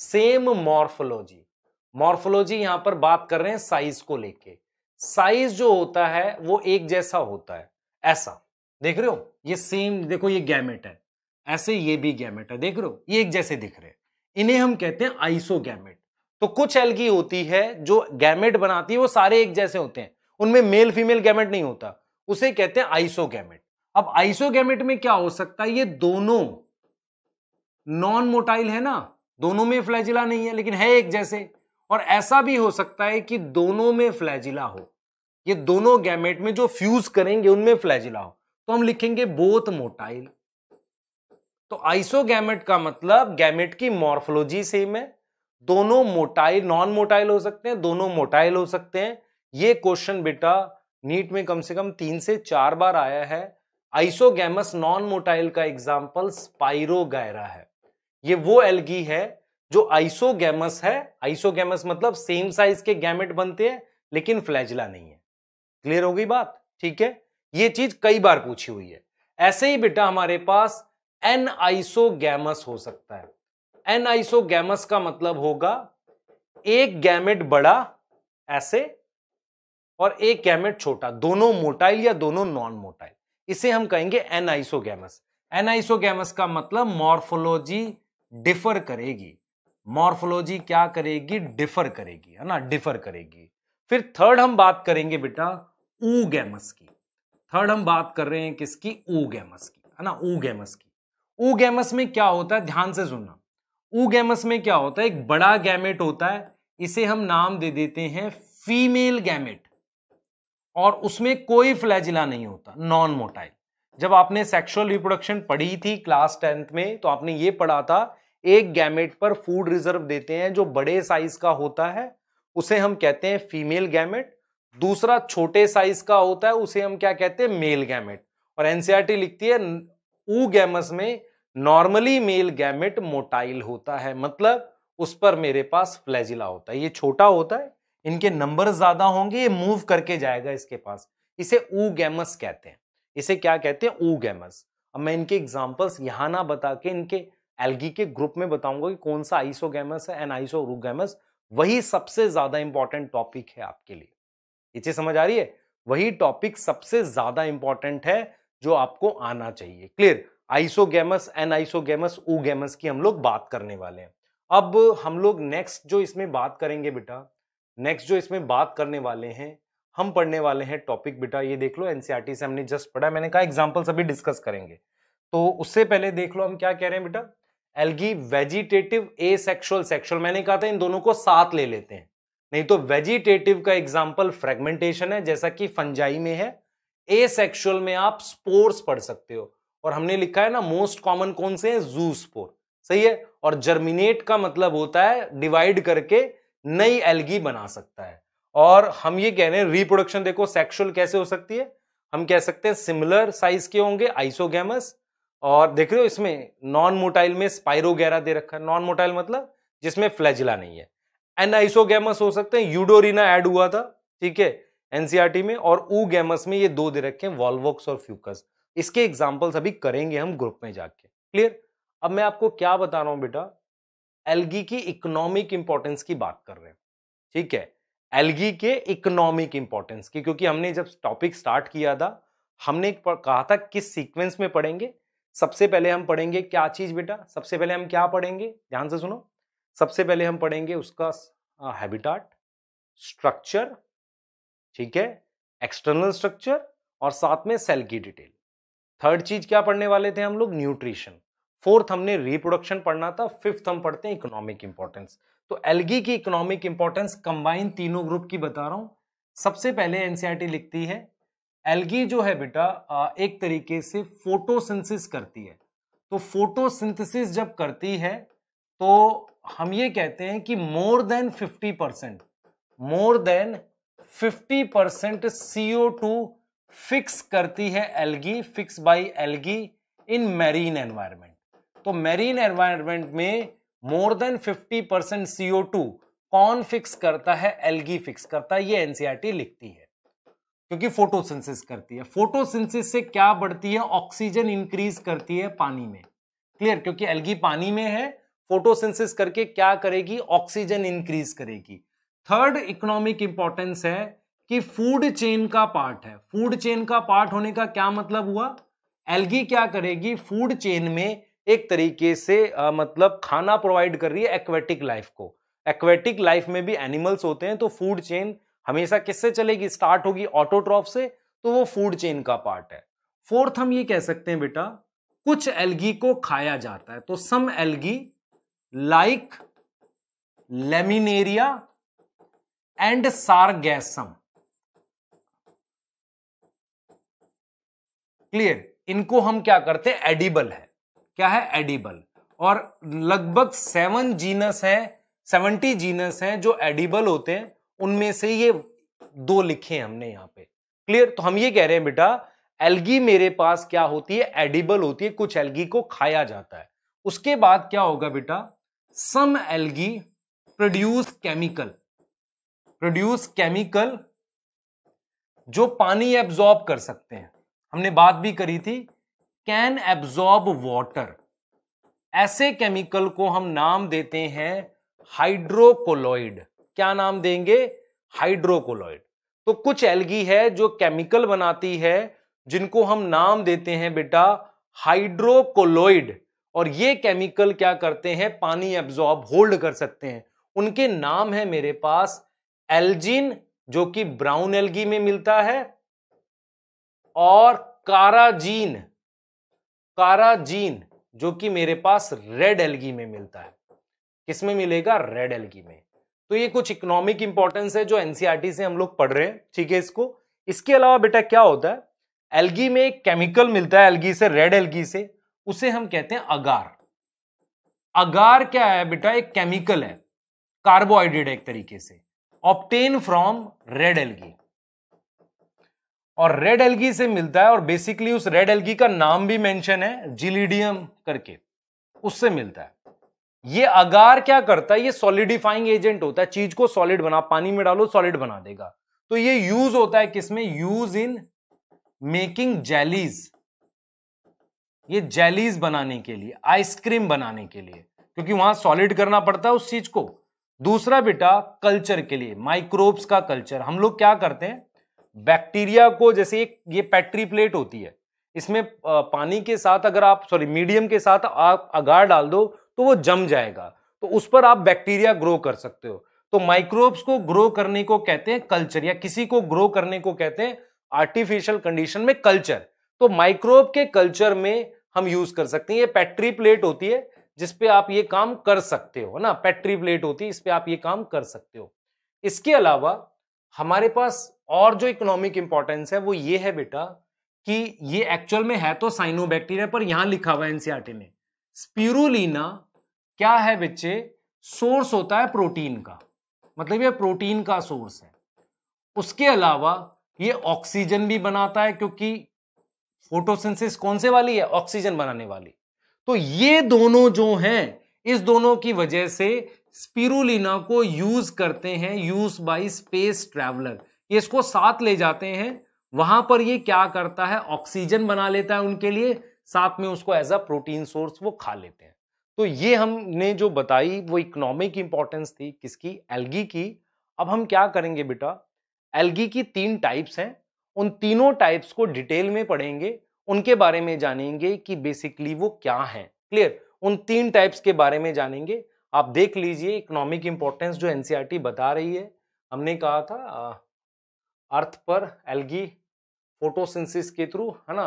सेम मॉर्फोलॉजी मॉर्फोलॉजी यहां पर बात कर रहे हैं साइज को लेके साइज जो होता है वो एक जैसा होता है ऐसा देख रहे हो ये सेम देखो ये गैमेट है ऐसे ये भी गैमेट है देख रहे हो ये एक जैसे दिख रहे हैं इन्हें हम कहते हैं आइसो गैमेट तो कुछ एलगी होती है जो गैमेट बनाती है वो सारे एक जैसे होते हैं उनमें मेल फीमेल गैमेट नहीं होता उसे कहते हैं आइसो गैमेट अब आइसोगेमेट में क्या हो सकता है ये दोनों नॉन मोटाइल है ना दोनों में फ्लैजिला नहीं है लेकिन है एक जैसे और ऐसा भी हो सकता है कि दोनों में फ्लैजिला हो ये दोनों गैमेट में जो फ्यूज करेंगे उनमें फ्लैजिला हो तो हम लिखेंगे बोथ मोटाइल तो आइसोगेमेट का मतलब गैमेट की मॉर्फोलॉजी सेम है दोनों मोटाइल नॉन मोटाइल हो सकते हैं दोनों मोटाइल हो सकते हैं ये क्वेश्चन बेटा नीट में कम से कम तीन से चार बार आया है आइसोगैमस नॉन मोटाइल का एग्जाम्पल स्पायरोगायरा है ये वो एलगी है जो आइसोगैमस है आइसोगैमस मतलब सेम साइज के गैमेट बनते हैं लेकिन फ्लैजला नहीं है क्लियर हो गई बात ठीक है ये चीज कई बार पूछी हुई है ऐसे ही बेटा हमारे पास एन आइसोगैमस हो सकता है एन आइसोगैमस का मतलब होगा एक गैमेट बड़ा ऐसे और एक गैमेट छोटा दोनों मोटाइल या दोनों नॉन मोटाइल इसे हम कहेंगे एनाइसोगैमस एनाइसोगैमस का मतलब मॉर्फोलॉजी डिफर करेगी मॉर्फोलॉजी क्या करेगी डिफर करेगी है ना डिफर करेगी फिर थर्ड हम बात करेंगे बेटा ऊगैमस की थर्ड हम बात कर रहे हैं किसकी ऊगैमस की है ना ऊगैमस की ऊगैमस में क्या होता है ध्यान से सुनना ऊगैमस में क्या होता है एक बड़ा गैमेट होता है इसे हम नाम दे देते हैं फीमेल गैमेट और उसमें कोई फ्लैजिला नहीं होता नॉन मोटाइल जब आपने सेक्सुअल रिप्रोडक्शन पढ़ी थी क्लास टेंथ में तो आपने ये पढ़ा था एक गैमेट पर फूड रिजर्व देते हैं जो बड़े साइज का होता है उसे हम कहते हैं फीमेल गैमेट दूसरा छोटे साइज का होता है उसे हम क्या कहते हैं मेल गैमेट और एनसीआरटी e लिखती है ऊ गैमस में नॉर्मली मेल गैमेट मोटाइल होता है मतलब उस पर मेरे पास फ्लैजिला होता है ये छोटा होता है इनके नंबर ज्यादा होंगे ये मूव करके जाएगा इसके पास इसे ऊ गैमस कहते हैं इसे क्या कहते हैं ऊ गैमस अब मैं इनके एग्जाम्पल्स यहाँ ना बता के इनके एल्गी के ग्रुप में बताऊंगा कि कौन सा आइसो गैमस है एंड आइसो रू गैमस वही सबसे ज्यादा इंपॉर्टेंट टॉपिक है आपके लिए इसे समझ आ रही है वही टॉपिक सबसे ज्यादा इंपॉर्टेंट है जो आपको आना चाहिए क्लियर आइसोगेमस एंड आइसोगेमस गैमस की हम लोग बात करने वाले हैं अब हम लोग नेक्स्ट जो इसमें बात करेंगे बेटा नेक्स्ट जो इसमें बात करने वाले हैं हम पढ़ने वाले हैं टॉपिक बेटा ये देख लो एनसीईआरटी e से हमने जस्ट पढ़ा मैंने कहा एग्जाम्पल सभी डिस्कस करेंगे तो उससे पहले देख लो हम क्या कह रहे हैं बेटा algae vegetative asexual sexual मैंने कहा था इन दोनों को साथ ले लेते हैं नहीं तो वेजिटेटिव का एग्जाम्पल फ्रेगमेंटेशन है जैसा कि फंजाई में है ए सेक्शुअल में आप स्पोर्स पढ़ सकते हो और हमने लिखा है ना मोस्ट कॉमन कौन से हैं जू स्पोर सही है और जर्मिनेट का मतलब होता है डिवाइड करके नई एलगी बना सकता है और हम ये कह रहे हैं रिप्रोडक्शन देखो सेक्सुअल कैसे हो सकती है हम कह सकते हैं सिमिलर साइज के होंगे आइसोगेमस और देख रहे हो इसमें नॉन मोटाइल में स्पायरोगेरा दे रखा है नॉन मोटाइल मतलब जिसमें फ्लैजिला नहीं है आइसोगेमस हो सकते हैं यूडोरिना ऐड हुआ था ठीक है एनसीआरटी e में और ऊ गैमस में ये दो दे रखे हैं वॉलवॉक्स और फ्यूकस इसके एग्जाम्पल्स अभी करेंगे हम ग्रुप में जाके क्लियर अब मैं आपको क्या बता रहा हूँ बेटा एलगी की इकोनॉमिक इंपॉर्टेंस की बात कर रहे हैं ठीक है एलगी के इकोनॉमिक इंपॉर्टेंस की क्योंकि हमने जब टॉपिक स्टार्ट किया था हमने कहा था किस सीक्वेंस में पढ़ेंगे सबसे पहले हम पढ़ेंगे क्या चीज बेटा सबसे पहले हम क्या पढ़ेंगे ध्यान से सुनो सबसे पहले हम पढ़ेंगे उसका हैबिटाट स्ट्रक्चर ठीक है एक्सटर्नल स्ट्रक्चर और साथ में सेल की डिटेल थर्ड चीज क्या पढ़ने वाले थे हम लोग न्यूट्रिशन फोर्थ हमने रिप्रोडक्शन पढ़ना था फिफ्थ हम पढ़ते हैं इकोनॉमिक इंपॉर्टेंस तो एलगी की इकोनॉमिक इंपॉर्टेंस कंबाइन तीनों ग्रुप की बता रहा हूं सबसे पहले एनसीईआरटी e लिखती है एलगी जो है बेटा एक तरीके से फोटोसिंथेसिस करती है तो फोटोसिंथेसिस जब करती है तो हम ये कहते हैं कि more than 50 percent more than 50 percent CO two fix करती है algae fix by algae in marine environment तो मैरीन एनवायरमेंट में मोर देन 50 परसेंट सीओ कौन फिक्स करता है एलगी फिक्स करता है ये एनसीआरटी e लिखती है क्योंकि फोटोसिंथेसिस करती है फोटोसिंथेसिस से क्या बढ़ती है ऑक्सीजन इंक्रीज करती है पानी में क्लियर क्योंकि एलगी पानी में है फोटोसिंथेसिस करके क्या करेगी ऑक्सीजन इंक्रीज करेगी थर्ड इकोनॉमिक इंपॉर्टेंस है कि फूड चेन का पार्ट है फूड चेन का पार्ट होने का क्या मतलब हुआ एलगी क्या करेगी फूड चेन में एक तरीके से आ, मतलब खाना प्रोवाइड कर रही है एक्वेटिक लाइफ को एक्वेटिक लाइफ में भी एनिमल्स होते हैं तो फूड चेन हमेशा किससे चलेगी स्टार्ट होगी ऑटोट्रॉफ से तो वो फूड चेन का पार्ट है फोर्थ हम ये कह सकते हैं बेटा कुछ एल्गी को खाया जाता है तो some algae like Laminaria and Sargassum clear इनको हम क्या करते हैं एडिबल है क्या है एडिबल और लगभग सेवन जीनस है सेवेंटी जीनस है जो एडिबल होते हैं उनमें से ये दो लिखे हैं हमने यहाँ पे क्लियर तो हम ये कह रहे हैं बेटा एल्गी मेरे पास क्या होती है एडिबल होती है कुछ एल्गी को खाया जाता है उसके बाद क्या होगा बेटा some algae produce chemical produce chemical जो पानी एब्जॉर्ब कर सकते हैं हमने बात भी करी थी कैन एब्जॉर्ब वाटर ऐसे केमिकल को हम नाम देते हैं हाइड्रोकोलॉइड क्या नाम देंगे हाइड्रोकोलॉइड तो कुछ एल्गी है जो केमिकल बनाती है जिनको हम नाम देते हैं बेटा हाइड्रोकोलॉइड और ये केमिकल क्या करते हैं पानी एब्जॉर्ब होल्ड कर सकते हैं उनके नाम है मेरे पास एल्जिन जो कि ब्राउन एल्गी में मिलता है और काराजीन काराजीन जो कि मेरे पास रेड एलगी में मिलता है किसमें मिलेगा रेड एलगी में तो ये कुछ इकोनॉमिक इंपॉर्टेंस है जो एनसीआरटी e से हम लोग पढ़ रहे हैं ठीक है इसको इसके अलावा बेटा क्या होता है एलगी में एक केमिकल मिलता है एलगी से रेड एलगी से उसे हम कहते हैं अगार अगार क्या है बेटा एक केमिकल है कार्बोहाइड्रेट एक तरीके से ऑप्टेन फ्रॉम रेड एलगी और रेड एल्गी से मिलता है और बेसिकली उस रेड एल्गी का नाम भी मेंशन है जिलीडियम करके उससे मिलता है ये अगार क्या करता है ये सॉलिडिफाइंग एजेंट होता है चीज को सॉलिड बना पानी में डालो सॉलिड बना देगा तो ये यूज होता है किसमें यूज इन मेकिंग जेलीज ये जेलीज बनाने के लिए आइसक्रीम बनाने के लिए क्योंकि वहां सॉलिड करना पड़ता है उस चीज को दूसरा बेटा कल्चर के लिए माइक्रोब्स का कल्चर हम लोग क्या करते हैं बैक्टीरिया को जैसे एक ये पैट्री प्लेट होती है इसमें पानी के साथ अगर आप सॉरी मीडियम के साथ आप अगार डाल दो तो वो जम जाएगा तो उस पर आप बैक्टीरिया ग्रो कर सकते हो तो माइक्रोब्स को ग्रो करने को कहते हैं कल्चर या किसी को ग्रो करने को कहते हैं आर्टिफिशियल कंडीशन में कल्चर तो माइक्रोब के कल्चर में हम यूज कर सकते हैं ये पैट्री प्लेट होती है जिसपे आप ये काम कर सकते हो ना पैट्री प्लेट होती है इस पर आप ये काम कर सकते हो इसके अलावा हमारे पास और जो इकोनॉमिक इंपॉर्टेंस है वो ये है बेटा कि ये एक्चुअल में है तो साइनोबैक्टीरिया पर यहां लिखा हुआ है एनसीआरटी e में स्पिरुलिना क्या है बच्चे सोर्स होता है प्रोटीन का मतलब ये प्रोटीन का सोर्स है उसके अलावा ये ऑक्सीजन भी बनाता है क्योंकि फोटोसिंथेसिस कौन से वाली है ऑक्सीजन बनाने वाली तो ये दोनों जो हैं इस दोनों की वजह से स्पिरुलिना को यूज करते हैं यूज बाय स्पेस ट्रैवलर ये इसको साथ ले जाते हैं वहां पर ये क्या करता है ऑक्सीजन बना लेता है उनके लिए साथ में उसको एज अ प्रोटीन सोर्स वो खा लेते हैं तो ये हमने जो बताई वो इकोनॉमिक इंपॉर्टेंस थी किसकी एल्गी की अब हम क्या करेंगे बेटा एल्गी की तीन टाइप्स हैं उन तीनों टाइप्स को डिटेल में पढ़ेंगे उनके बारे में जानेंगे कि बेसिकली वो क्या हैं क्लियर उन तीन टाइप्स के बारे में जानेंगे आप देख लीजिए इकोनॉमिक इंपॉर्टेंस जो एनसीईआरटी e बता रही है हमने कहा था अर्थ पर एल्गी फोटोसिंसिस के थ्रू है ना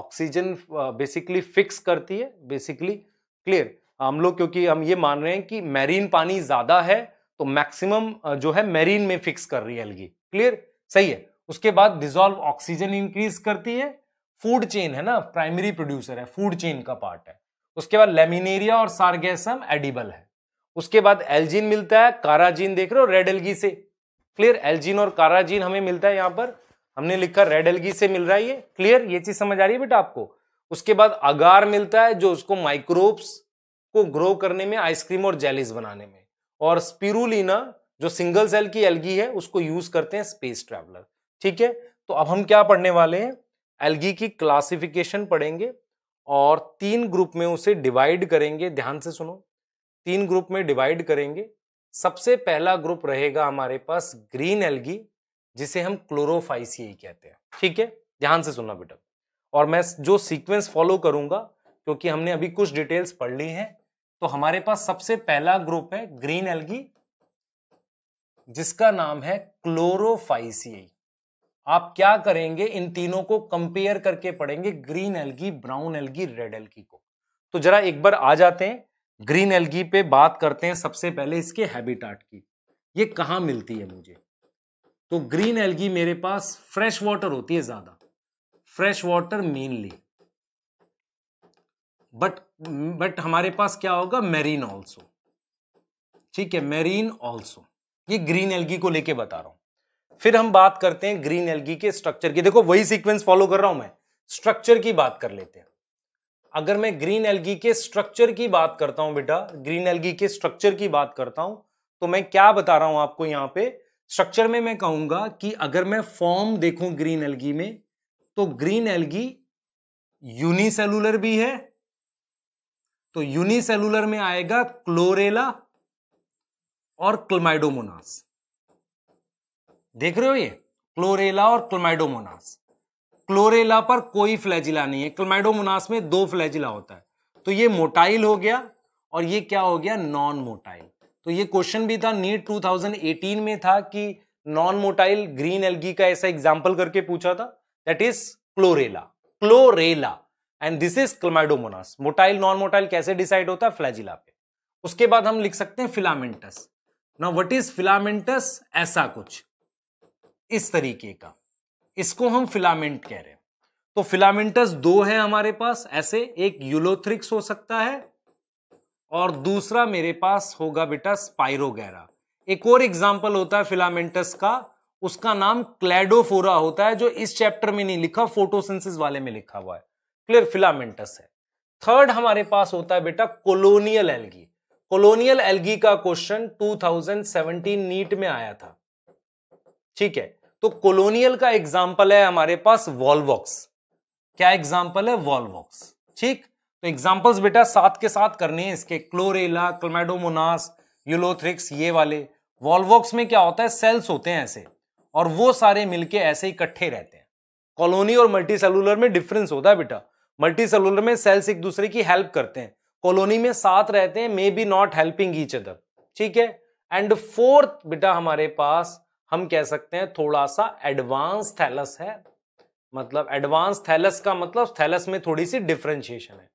ऑक्सीजन बेसिकली फिक्स करती है बेसिकली क्लियर हम लोग क्योंकि हम ये मान रहे हैं कि मैरीन पानी ज़्यादा है तो मैक्सिमम जो है मैरीन में फिक्स कर रही है एल्गी क्लियर सही है उसके बाद डिजोल्व ऑक्सीजन इंक्रीज करती है फूड चेन है ना प्राइमरी प्रोड्यूसर है फूड चेन का पार्ट है उसके बाद लेमिनेरिया और सार्गेसम एडिबल है उसके बाद एल्जिन मिलता है काराजीन देख रहे हो रेड एल्गी से क्लियर एलजीन और काराजीन हमें मिलता है यहाँ पर हमने लिखा रेड एलगी से मिल रहा है ये क्लियर ये चीज समझ आ रही है बेटा आपको उसके बाद अगार मिलता है जो उसको माइक्रोब्स को ग्रो करने में आइसक्रीम और जेलिस बनाने में और स्पिरुलिना जो सिंगल सेल की एल्गी है उसको यूज करते हैं स्पेस ट्रैवलर ठीक है तो अब हम क्या पढ़ने वाले हैं एल्गी की क्लासिफिकेशन पढ़ेंगे और तीन ग्रुप में उसे डिवाइड करेंगे ध्यान से सुनो तीन ग्रुप में डिवाइड करेंगे सबसे पहला ग्रुप रहेगा हमारे पास ग्रीन एलगी जिसे हम क्लोरोफाइसियई कहते हैं ठीक है ध्यान से सुनना बेटा और मैं जो सीक्वेंस फॉलो करूंगा क्योंकि हमने अभी कुछ डिटेल्स पढ़ ली हैं तो हमारे पास सबसे पहला ग्रुप है ग्रीन एलगी जिसका नाम है क्लोरोफाइसियई आप क्या करेंगे इन तीनों को कंपेयर करके पढ़ेंगे green algae brown algae red algae को तो जरा एक बार आ जाते हैं ग्रीन एलगी पे बात करते हैं सबसे पहले इसके हैबिटाट की ये कहाँ मिलती है मुझे तो ग्रीन एलगी मेरे पास फ्रेश वाटर होती है ज्यादा fresh water mainly but but हमारे पास क्या होगा मेरीन ऑल्सो ठीक है मेरीन ऑल्सो ये ग्रीन एलगी को लेके बता रहा हूं फिर हम बात करते हैं ग्रीन एलगी के स्ट्रक्चर की देखो वही सीक्वेंस फॉलो कर रहा हूं मैं स्ट्रक्चर की बात कर लेते हैं अगर मैं ग्रीन एलगी के स्ट्रक्चर की बात करता हूं बेटा ग्रीन एलगी के स्ट्रक्चर की बात करता हूं तो मैं क्या बता रहा हूं आपको यहां पे स्ट्रक्चर में मैं कहूंगा कि अगर मैं फॉर्म देखूं ग्रीन एलगी में तो ग्रीन एलगी यूनिसेलुलर भी है तो यूनिसेलुलर में आएगा क्लोरेला और क्लमाइडोमोनास देख रहे हो ये क्लोरेला और क्लमाइडोमोनास क्लोरेला पर कोई फ्लैजिला नहीं है क्लमाइडोमोनास में दो फ्लैजिला होता है तो ये मोटाइल हो गया और ये क्या हो गया नॉन मोटाइल तो ये क्वेश्चन भी था नीट 2018 में था कि नॉन मोटाइल ग्रीन एल्गी का ऐसा एग्जाम्पल करके पूछा था that is Chlorella Chlorella and this is Chlamydomonas motile non motile कैसे डिसाइड होता है फ्लैजिला पे उसके बाद हम लिख सकते हैं filamentous now what is filamentous ऐसा कुछ इस तरीके का इसको हम फिलामेंट कह रहे हैं तो फिलामेंटस दो है हमारे पास ऐसे एक यूलोथ्रिक्स हो सकता है और दूसरा मेरे पास होगा बेटा स्पायरोगैरा एक और एग्जाम्पल होता है फिलामेंटस का उसका नाम क्लैडोफोरा होता है जो इस चैप्टर में नहीं लिखा फोटोसेंसिस वाले में लिखा हुआ है क्लियर फिलामेंटस है थर्ड हमारे पास होता है बेटा कोलोनियल एल्गी कोलोनियल एल्गी का क्वेश्चन 2017 नीट में आया था ठीक है तो कोलोनियल का एग्जाम्पल है हमारे पास वॉलवॉक्स क्या एग्जाम्पल है वॉलवॉक्स ठीक तो एग्जाम्पल्स बेटा साथ के साथ करने हैं इसके क्लोरेला क्लोमेडोमोनास यूलोथ्रिक्स ये वाले वॉलवॉक्स में क्या होता है सेल्स होते हैं ऐसे और वो सारे मिलके ऐसे इकट्ठे रहते हैं कॉलोनी और मल्टी सेलुलर में डिफरेंस होता है बेटा मल्टी सेलुलर में सेल्स एक दूसरे की हेल्प करते हैं कॉलोनी में साथ रहते हैं maybe not helping each other ठीक है एंड फोर्थ बेटा हमारे पास हम कह सकते हैं थोड़ा सा एडवांस थैलस है मतलब एडवांस थैलस का मतलब थैलस में थोड़ी सी डिफ्रेंशिएशन है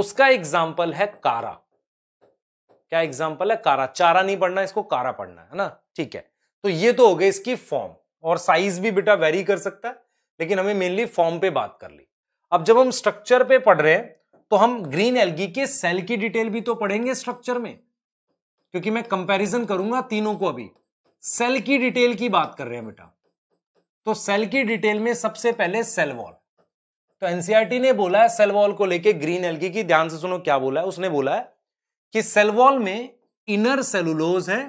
उसका एग्जाम्पल है कारा क्या एग्जाम्पल है कारा चारा नहीं पढ़ना इसको कारा पढ़ना है ना ठीक है तो ये तो हो गई इसकी फॉर्म और साइज भी बेटा वेरी कर सकता है लेकिन हमें मेनली फॉर्म पे बात कर ली अब जब हम स्ट्रक्चर पे पढ़ रहे हैं तो हम ग्रीन एलगी के सेल की डिटेल भी तो पढ़ेंगे स्ट्रक्चर में क्योंकि मैं कंपैरिजन करूंगा तीनों को अभी सेल की डिटेल की बात कर रहे हैं बेटा तो सेल की डिटेल में सबसे पहले सेल वॉल तो एनसीईआरटी ने बोला है सेल वॉल को लेके ग्रीन एलगी की ध्यान से सुनो क्या बोला है उसने बोला है कि सेल वॉल में इनर सेलुलोज है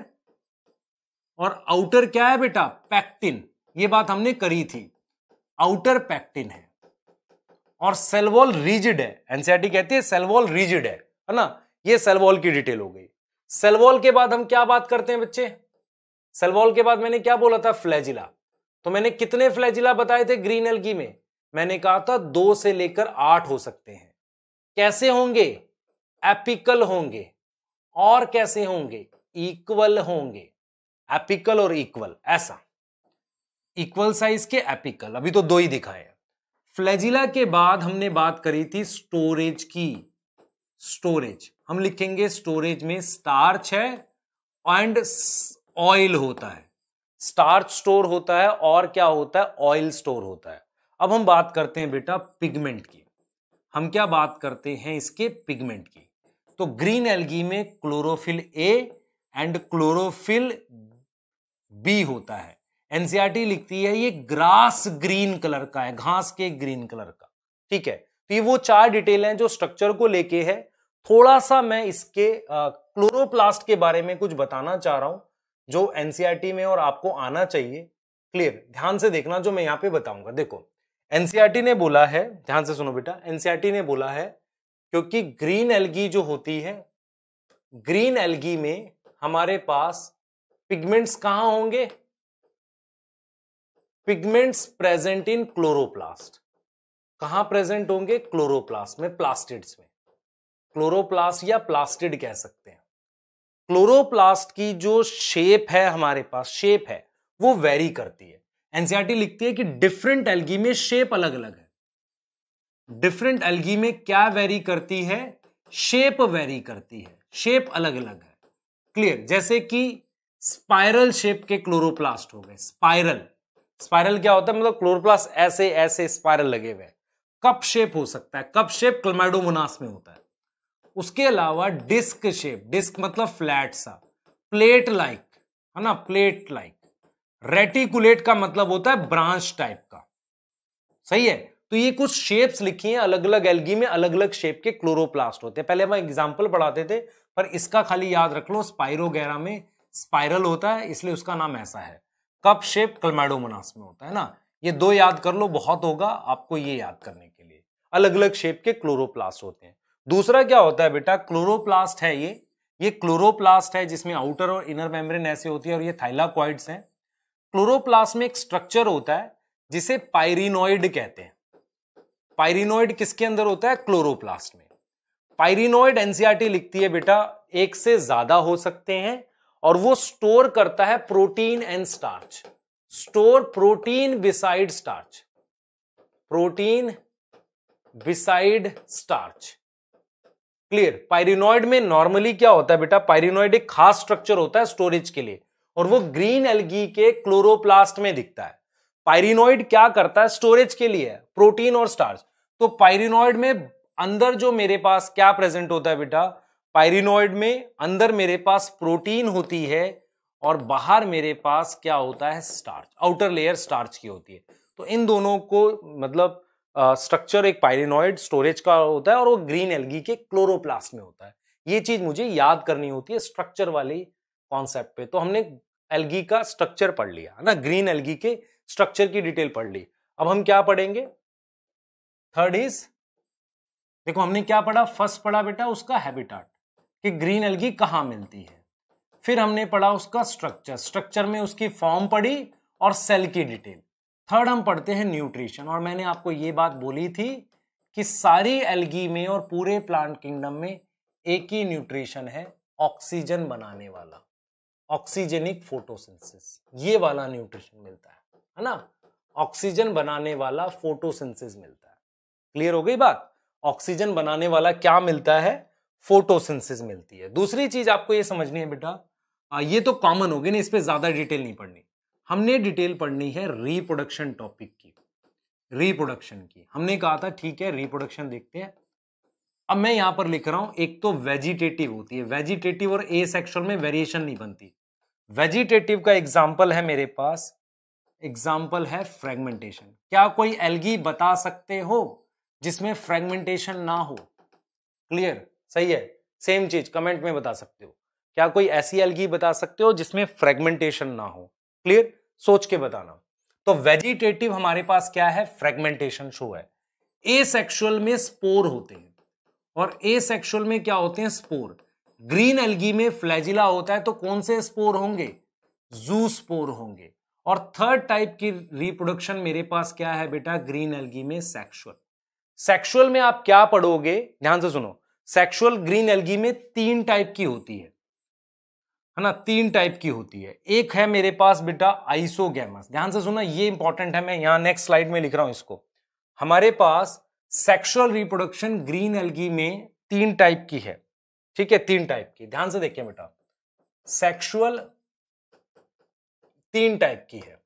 और आउटर क्या है बेटा पैक्टिन ये बात हमने करी थी आउटर पैक्टिन है और सेल वॉल रिजिड है एनसीआरटी कहती है सेल वॉल रिजिड है है ना ये सेल वॉल की डिटेल हो गई सेल वॉल के बाद हम क्या बात करते हैं बच्चे सलवॉल के बाद मैंने क्या बोला था फ्लैजिला तो मैंने कितने फ्लैजिला बताए थे ग्रीन एल्गी में मैंने कहा था दो से लेकर आठ हो सकते हैं कैसे होंगे एपिकल होंगे और कैसे होंगे इक्वल होंगे एपिकल और इक्वल ऐसा इक्वल साइज के एपिकल अभी तो दो ही दिखाए फ्लैजिला के बाद हमने बात करी थी स्टोरेज की स्टोरेज हम लिखेंगे स्टोरेज में स्टार्च है एंड ऑयल होता है स्टार्च स्टोर होता है और क्या होता है ऑयल स्टोर होता है अब हम बात करते हैं बेटा पिगमेंट की हम क्या बात करते हैं इसके पिगमेंट की तो ग्रीन एल्गी में chlorophyll A and chlorophyll B होता है एनसीआरटी e लिखती है ये ग्रास ग्रीन कलर का है घास के ग्रीन कलर का ठीक है तो ये वो चार डिटेल हैं जो स्ट्रक्चर को लेके है थोड़ा सा मैं इसके क्लोरोप्लास्ट के बारे में कुछ बताना चाह रहा हूं जो एनसीईआरटी e में और आपको आना चाहिए क्लियर ध्यान से देखना जो मैं यहाँ पे बताऊंगा देखो एनसीईआरटी e ने बोला है ध्यान से सुनो बेटा एनसीईआरटी e ने बोला है क्योंकि ग्रीन एलगी जो होती है ग्रीन एलगी में हमारे पास पिगमेंट्स कहाँ होंगे पिगमेंट्स प्रेजेंट इन क्लोरोप्लास्ट कहाँ प्रेजेंट होंगे क्लोरोप्लास्ट में प्लास्टिड्स में क्लोरोप्लास्ट या प्लास्टिड कह सकते हैं क्लोरोप्लास्ट की जो शेप है हमारे पास शेप है वो वेरी करती है एनसीआरटी e लिखती है कि डिफरेंट एल्गी में शेप अलग अलग है डिफरेंट एल्गी में क्या वेरी करती है शेप वेरी करती है शेप अलग अलग है क्लियर जैसे कि स्पाइरल शेप के क्लोरोप्लास्ट हो गए स्पाइरल स्पाइरल क्या होता है मतलब क्लोरोप्लास्ट ऐसे ऐसे स्पाइरल लगे हुए कप शेप हो सकता है कप शेप क्लमाइडोमोनास में होता है उसके अलावा डिस्क शेप डिस्क मतलब फ्लैट सा प्लेट लाइक है ना प्लेट लाइक रेटिकुलेट का मतलब होता है ब्रांच टाइप का सही है तो ये कुछ शेप्स लिखी हैं अलग अलग एलगी में अलग अलग शेप के क्लोरोप्लास्ट होते हैं पहले हम एग्जाम्पल पढ़ाते थे पर इसका खाली याद रख लो स्पाइरो में स्पाइरल होता है इसलिए उसका नाम ऐसा है कप शेप कलमेडोमोनास में होता है ना ये दो याद कर लो बहुत होगा आपको ये याद करने के लिए अलग अलग शेप के क्लोरोप्लास्ट होते हैं दूसरा क्या होता है बेटा क्लोरोप्लास्ट है ये ये क्लोरोप्लास्ट है जिसमें आउटर और इनर मेम्ब्रेन ऐसे होती है और ये थाइलाक्वाइड्स हैं क्लोरोप्लास्ट में एक स्ट्रक्चर होता है जिसे पायरिनोइड कहते हैं पायरिनोइड किसके अंदर होता है क्लोरोप्लास्ट में पायरिनोइड एनसीआरटी लिखती है बेटा एक से ज्यादा हो सकते हैं और वो स्टोर करता है protein and starch store protein beside starch protein beside starch clear pyrenoid में नॉर्मली क्या होता है बेटा पायरिनॉइड एक खास स्ट्रक्चर होता है स्टोरेज के लिए और वो ग्रीन एलगी के क्लोरोप्लास्ट में दिखता है पायरिनॉइड क्या करता है स्टोरेज के लिए प्रोटीन और स्टार्च तो पायरिनॉइड में अंदर जो मेरे पास क्या प्रेजेंट होता है बेटा पायरिनॉइड में अंदर मेरे पास प्रोटीन होती है और बाहर मेरे पास क्या होता है स्टार्च आउटर लेयर स्टार्च की होती है तो इन दोनों को मतलब स्ट्रक्चर एक पायरेनॉइड स्टोरेज का होता है और वो ग्रीन एलगी के क्लोरोप्लास्ट में होता है ये चीज मुझे याद करनी होती है स्ट्रक्चर वाली कॉन्सेप्ट पे तो हमने एलगी का स्ट्रक्चर पढ़ लिया है ना ग्रीन एलगी के स्ट्रक्चर की डिटेल पढ़ ली अब हम क्या पढ़ेंगे थर्ड इज देखो हमने क्या पढ़ा फर्स्ट पढ़ा बेटा उसका हैबिटाट कि ग्रीन एलगी कहाँ मिलती है फिर हमने पढ़ा उसका स्ट्रक्चर स्ट्रक्चर में उसकी फॉर्म पढ़ी और सेल की डिटेल थर्ड हम पढ़ते हैं न्यूट्रिशन और मैंने आपको ये बात बोली थी कि सारी एल्गी में और पूरे प्लांट किंगडम में एक ही न्यूट्रिशन है ऑक्सीजन बनाने वाला ऑक्सीजनिक फोटोसिंथेसिस ये वाला न्यूट्रिशन मिलता है है ना ऑक्सीजन बनाने वाला फोटोसिंथेसिस मिलता है क्लियर हो गई बात ऑक्सीजन बनाने वाला क्या मिलता है फोटोसिंथेसिस मिलती है दूसरी चीज आपको ये समझनी है बेटा ये तो कॉमन होगी ना इस पर ज्यादा डिटेल नहीं पढ़नी हमने डिटेल पढ़नी है रिप्रोडक्शन टॉपिक की रिप्रोडक्शन की हमने कहा था ठीक है रिप्रोडक्शन देखते हैं अब मैं यहां पर लिख रहा हूं एक तो वेजिटेटिव होती है वेजिटेटिव और ए सेक्शुअल में वेरिएशन नहीं बनती वेजिटेटिव का एग्जाम्पल है मेरे पास एग्जाम्पल है फ्रेगमेंटेशन क्या कोई एलगी बता सकते हो जिसमें फ्रेगमेंटेशन ना हो क्लियर सही है सेम चीज कमेंट में बता सकते हो क्या कोई ऐसी एलगी बता सकते हो जिसमें फ्रेगमेंटेशन ना हो क्लियर सोच के बताना तो वेजिटेटिव हमारे पास क्या है फ्रेगमेंटेशन शो है ए सेक्शुअल में स्पोर होते हैं और ए सेक्शुअल में क्या होते हैं स्पोर ग्रीन एलगी में फ्लैजिला होता है तो कौन से स्पोर होंगे जू स्पोर होंगे और थर्ड टाइप की रिप्रोडक्शन मेरे पास क्या है बेटा ग्रीन एलगी में सेक्सुअल सेक्सुअल में आप क्या पढ़ोगे ध्यान से सुनो सेक्शुअल ग्रीन एलगी में तीन टाइप की होती है है ना तीन टाइप की होती है एक है मेरे पास बेटा आइसोगेमस ध्यान से सुना ये इंपॉर्टेंट है मैं यहां नेक्स्ट स्लाइड में लिख रहा हूं इसको हमारे पास सेक्सुअल रिप्रोडक्शन ग्रीन एल्गी में तीन टाइप की है ठीक है तीन टाइप की ध्यान से देखिए बेटा सेक्सुअल तीन टाइप की है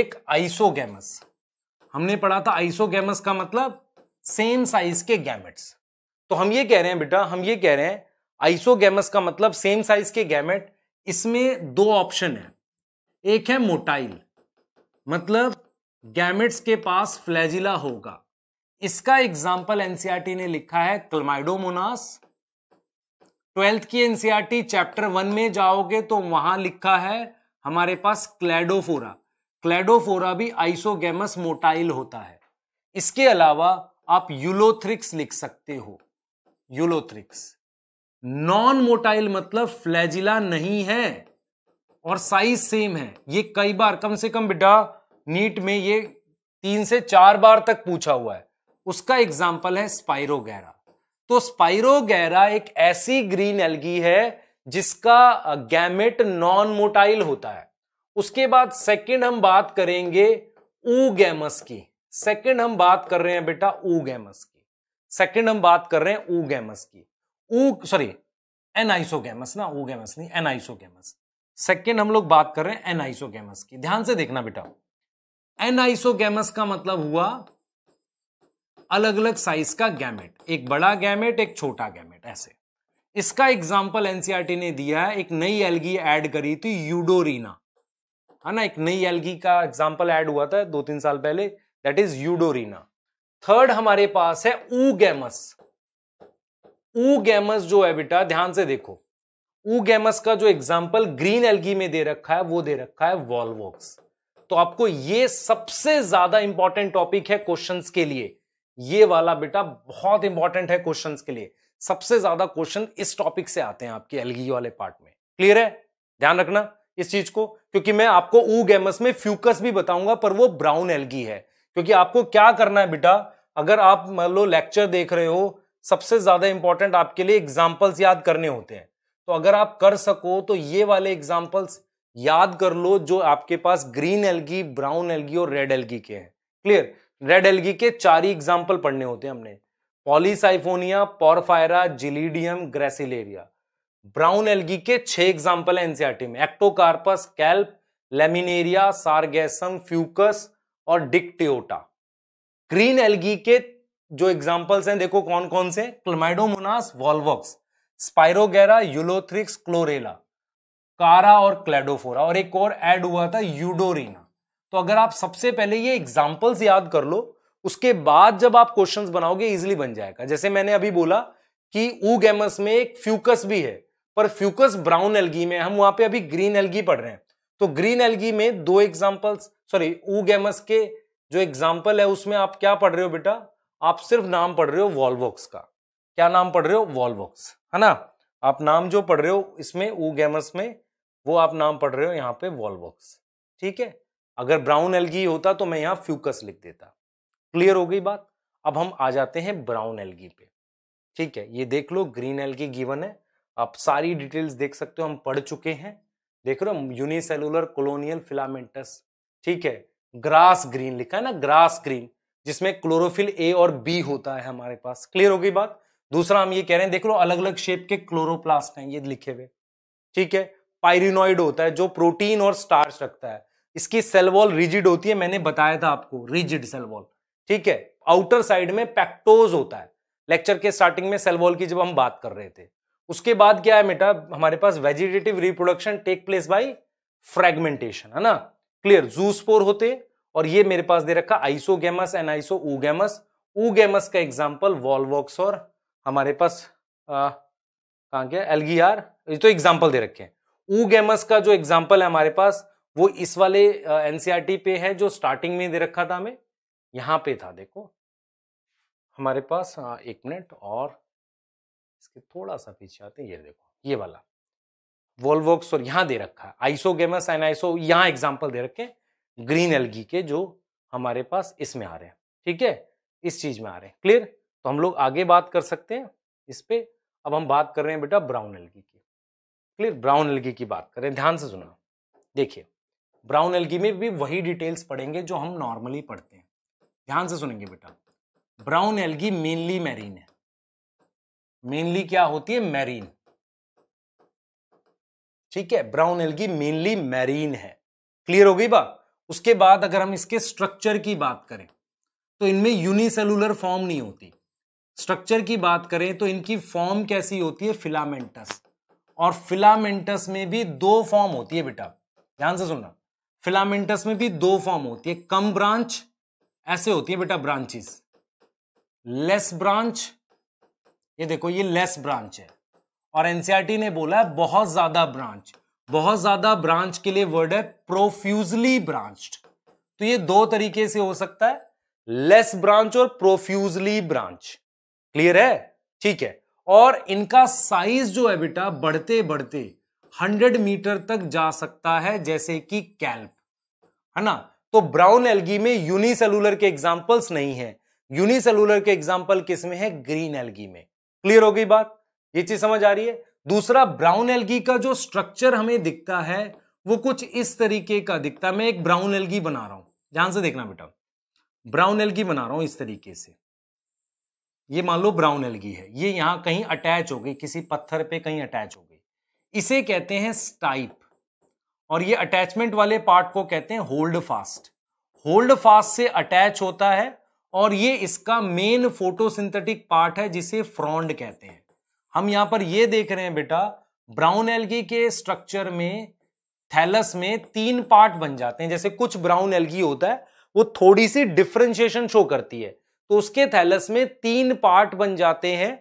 एक आइसोगेमस हमने पढ़ा था आइसोगेमस का मतलब सेम साइज के गैमेट्स तो हम ये कह रहे हैं बेटा हम ये कह रहे हैं आइसोगेमस का मतलब सेम साइज के गैमेट इसमें दो ऑप्शन है एक है मोटाइल मतलब गैमेट्स के पास फ्लैजिला होगा इसका एग्जाम्पल एनसीईआरटी e ने लिखा है क्लमाइडोमोनास ट्वेल्थ की एनसीईआरटी चैप्टर वन में जाओगे तो वहां लिखा है हमारे पास क्लेडोफोरा क्लेडोफोरा भी आइसोगेमस मोटाइल होता है इसके अलावा आप यूलोथ्रिक्स लिख सकते हो यूलोथ्रिक्स नॉन मोटाइल मतलब फ्लैजिला नहीं है और साइज सेम है ये कई बार कम से कम बेटा नीट में ये तीन से चार बार तक पूछा हुआ है उसका एग्जाम्पल है स्पायरोगैरा तो स्पायरोगैरा एक ऐसी ग्रीन एल्गी है जिसका गैमेट नॉन मोटाइल होता है उसके बाद सेकंड हम बात करेंगे ऊ गैमस की सेकंड हम बात कर रहे हैं बेटा ऊ गैमस की सेकंड हम बात कर रहे हैं ऊ गैमस की सॉरी एनाइसोगेमस ना ओगेमस नहीं एनाइसोगेमस सेकेंड हम लोग बात कर रहे हैं एनाइसोगेमस की ध्यान से देखना बेटा एनाइसोगेमस का मतलब हुआ अलग अलग साइज का गैमेट एक बड़ा गैमेट एक छोटा गैमेट ऐसे इसका एग्जाम्पल एनसीआरटी e ने दिया है एक नई एलगी ऐड करी थी यूडोरीना है ना एक नई एलगी का एग्जाम्पल ऐड हुआ था दो तीन साल पहले दैट इज यूडोरिना थर्ड हमारे पास है ऊगेमस ऊगेमस जो है बेटा ध्यान से देखो ऊगेमस का जो एग्जाम्पल ग्रीन एलगी में दे रखा है वो दे रखा है वॉलवॉक्स तो आपको ये सबसे ज्यादा इंपॉर्टेंट टॉपिक है क्वेश्चन के लिए ये वाला बेटा बहुत इंपॉर्टेंट है क्वेश्चन के लिए सबसे ज्यादा क्वेश्चन इस टॉपिक से आते हैं आपके एलगी वाले पार्ट में क्लियर है ध्यान रखना इस चीज को क्योंकि मैं आपको ऊ गैमस में फ्यूकस भी बताऊंगा पर वो ब्राउन एलगी है क्योंकि आपको क्या करना है बेटा अगर आप मान लो लेक्चर देख रहे हो सबसे ज्यादा इंपॉर्टेंट आपके लिए एग्जाम्पल्स याद करने होते हैं तो अगर आप कर सको तो ये वाले एग्जाम्पल्स याद कर लो जो आपके पास ग्रीन एलगी ब्राउन एलगी और रेड एलगी के हैं क्लियर रेड एलगी के चार ही एग्जाम्पल पढ़ने होते हैं हमने Polysiphonia Porphyra Gelidium Gracilaria brown algae के छह एग्जाम्पल हैं एनसीआरटी में Ectocarpus kelp Laminaria Sargassum Fucus और डिक्टियोटा ग्रीन एलगी के जो एग्जाम्पल्स हैं देखो कौन कौन से Chlamydomonas Volvox Spirogyra Ulothrix Chlorella Chara और क्लेडोफोरा और एक और ऐड हुआ था यूडोरिना तो अगर आप सबसे पहले ये एग्जाम्पल्स याद कर लो उसके बाद जब आप क्वेश्चन बनाओगे इजिली बन जाएगा जैसे मैंने अभी बोला कि ऊगेमस में एक फ्यूकस भी है पर फ्यूकस ब्राउन एलगी में हम वहां पे अभी ग्रीन एलगी पढ़ रहे हैं तो ग्रीन एलगी में दो एग्जाम्पल्स सॉरी गैमस के जो एग्जाम्पल है उसमें आप क्या पढ़ रहे हो बेटा आप सिर्फ नाम पढ़ रहे हो वॉलवॉक्स का क्या नाम पढ़ रहे हो वॉलवॉक्स है ना आप नाम जो पढ़ रहे हो इसमें ऊ गैमस में वो आप नाम पढ़ रहे हो यहाँ पे वॉलवॉक्स ठीक है अगर ब्राउन एलगी होता तो मैं यहाँ फ्यूकस लिख देता क्लियर हो गई बात अब हम आ जाते हैं ब्राउन एलगी पे ठीक है ये देख लो ग्रीन एलगी गिवन है आप सारी डिटेल्स देख सकते हो हम पढ़ चुके हैं देख रहे हो यूनिसेलुलर कॉलोनियल फिलामेंटस ठीक है ग्रास ग्रीन लिखा है ना ग्रास ग्रीन जिसमें क्लोरोफिल ए और बी होता है हमारे पास क्लियर हो गई बात दूसरा हम ये कह रहे हैं देख लो अलग अलग शेप के क्लोरोप्लास्ट हैं ये लिखे हुए ठीक है पायरिनोइड होता है जो प्रोटीन और स्टार्च रखता है इसकी सेलवॉल रिजिड होती है मैंने बताया था आपको रिजिड सेलवॉल ठीक है आउटर साइड में पैक्टोज होता है लेक्चर के स्टार्टिंग में सेलवॉल की जब हम बात कर रहे थे उसके बाद क्या है बेटा हमारे पास vegetative reproduction take place by fragmentation है ना क्लियर जूसपोर होते और ये मेरे पास दे रखा isogamous and iso oogamous oogamous का एग्जाम्पल वॉलवॉक्स और हमारे पास कहा गया आर ये तो एग्जाम्पल दे रखे हैं ऊगेमस का जो एग्जाम्पल है हमारे पास वो इस वाले टी e पे है जो स्टार्टिंग में दे रखा था हमें यहाँ पे था देखो हमारे पास एक मिनट और इसके थोड़ा सा पीछे आते ये देखो ये वाला वॉलवॉक्स और यहाँ दे रखा है आइसोगेमस एंड आइसो यहाँ एग्जाम्पल दे रखे हैं ग्रीन एलगी के जो हमारे पास इसमें आ रहे हैं ठीक है इस चीज में आ रहे हैं क्लियर तो हम लोग आगे बात कर सकते हैं इस पर अब हम बात कर रहे हैं बेटा ब्राउन एलगी की क्लियर ब्राउन एलगी की बात करें ध्यान से सुना देखिए ब्राउन एलगी में भी वही डिटेल्स पढ़ेंगे जो हम नॉर्मली पढ़ते हैं ध्यान से सुनेंगे बेटा ब्राउन एलगी मेनली मैरीन है मेनली क्या होती है मैरीन ठीक है ब्राउन एलगी मेनली मैरीन है क्लियर हो गई बात उसके बाद अगर हम इसके स्ट्रक्चर की बात करें तो इनमें यूनिसेलुलर फॉर्म नहीं होती स्ट्रक्चर की बात करें तो इनकी फॉर्म कैसी होती है फिलामेंटस और फिलामेंटस में भी दो फॉर्म होती है बेटा ध्यान से सुनना फिलामेंटस में भी दो फॉर्म होती है कम ब्रांच ऐसे होती है बेटा ब्रांचेस लेस ब्रांच ये देखो ये लेस ब्रांच है और एनसीआरटी e ने बोला है बहुत ज्यादा ब्रांच बहुत ज्यादा ब्रांच के लिए वर्ड है प्रोफ्यूजली ब्रांच्ड तो ये दो तरीके से हो सकता है लेस ब्रांच और प्रोफ्यूजली ब्रांच क्लियर है ठीक है और इनका साइज जो है बेटा बढ़ते बढ़ते 100 मीटर तक जा सकता है जैसे कि कैल्प है ना तो ब्राउन एल्गी में यूनिसेलुलर के एग्जाम्पल्स नहीं है यूनिसेलुलर के एग्जाम्पल किसमें है ग्रीन एलगी में क्लियर हो गई बात ये चीज समझ आ रही है दूसरा ब्राउन एल्गी का जो स्ट्रक्चर हमें दिखता है वो कुछ इस तरीके का दिखता है मैं एक ब्राउन एल्गी बना रहा हूं ध्यान से देखना बेटा ब्राउन एल्गी बना रहा हूं इस तरीके से ये मान लो ब्राउन एल्गी है ये यहां कहीं अटैच हो गई किसी पत्थर पे कहीं अटैच हो गई इसे कहते हैं स्टाइप और ये अटैचमेंट वाले पार्ट को कहते हैं होल्ड फास्ट होल्ड फास्ट से अटैच होता है और ये इसका मेन फोटोसिंथेटिक पार्ट है जिसे फ्रॉन्ड कहते हैं हम यहां पर यह देख रहे हैं बेटा ब्राउन एल्गी के स्ट्रक्चर में थैलस में तीन पार्ट बन जाते हैं जैसे कुछ ब्राउन एल्गी होता है वो थोड़ी सी डिफ्रेंशिएशन शो करती है तो उसके थैलस में तीन पार्ट बन जाते हैं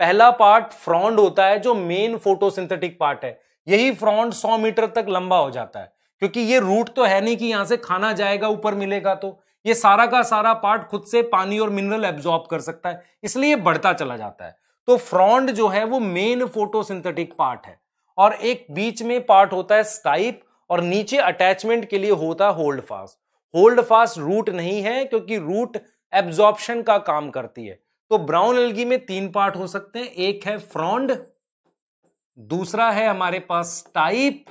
पहला पार्ट फ्रॉन्ड होता है जो मेन फोटोसिंथेटिक पार्ट है यही फ्रॉन्ड 100 मीटर तक लंबा हो जाता है क्योंकि ये रूट तो है नहीं कि यहां से खाना जाएगा ऊपर मिलेगा तो ये सारा का सारा पार्ट खुद से पानी और मिनरल एब्जॉर्ब कर सकता है इसलिए बढ़ता चला जाता है तो फ्रॉन्ड जो है वो मेन फोटोसिंथेटिक पार्ट है और एक बीच में पार्ट होता है स्टाइप और नीचे अटैचमेंट के लिए होता है holdfast holdfast root नहीं है क्योंकि रूट एब्जॉर्प्शन का काम करती है तो ब्राउन एल्गी में तीन पार्ट हो सकते हैं एक है फ्रॉन्ड दूसरा है हमारे पास टाइप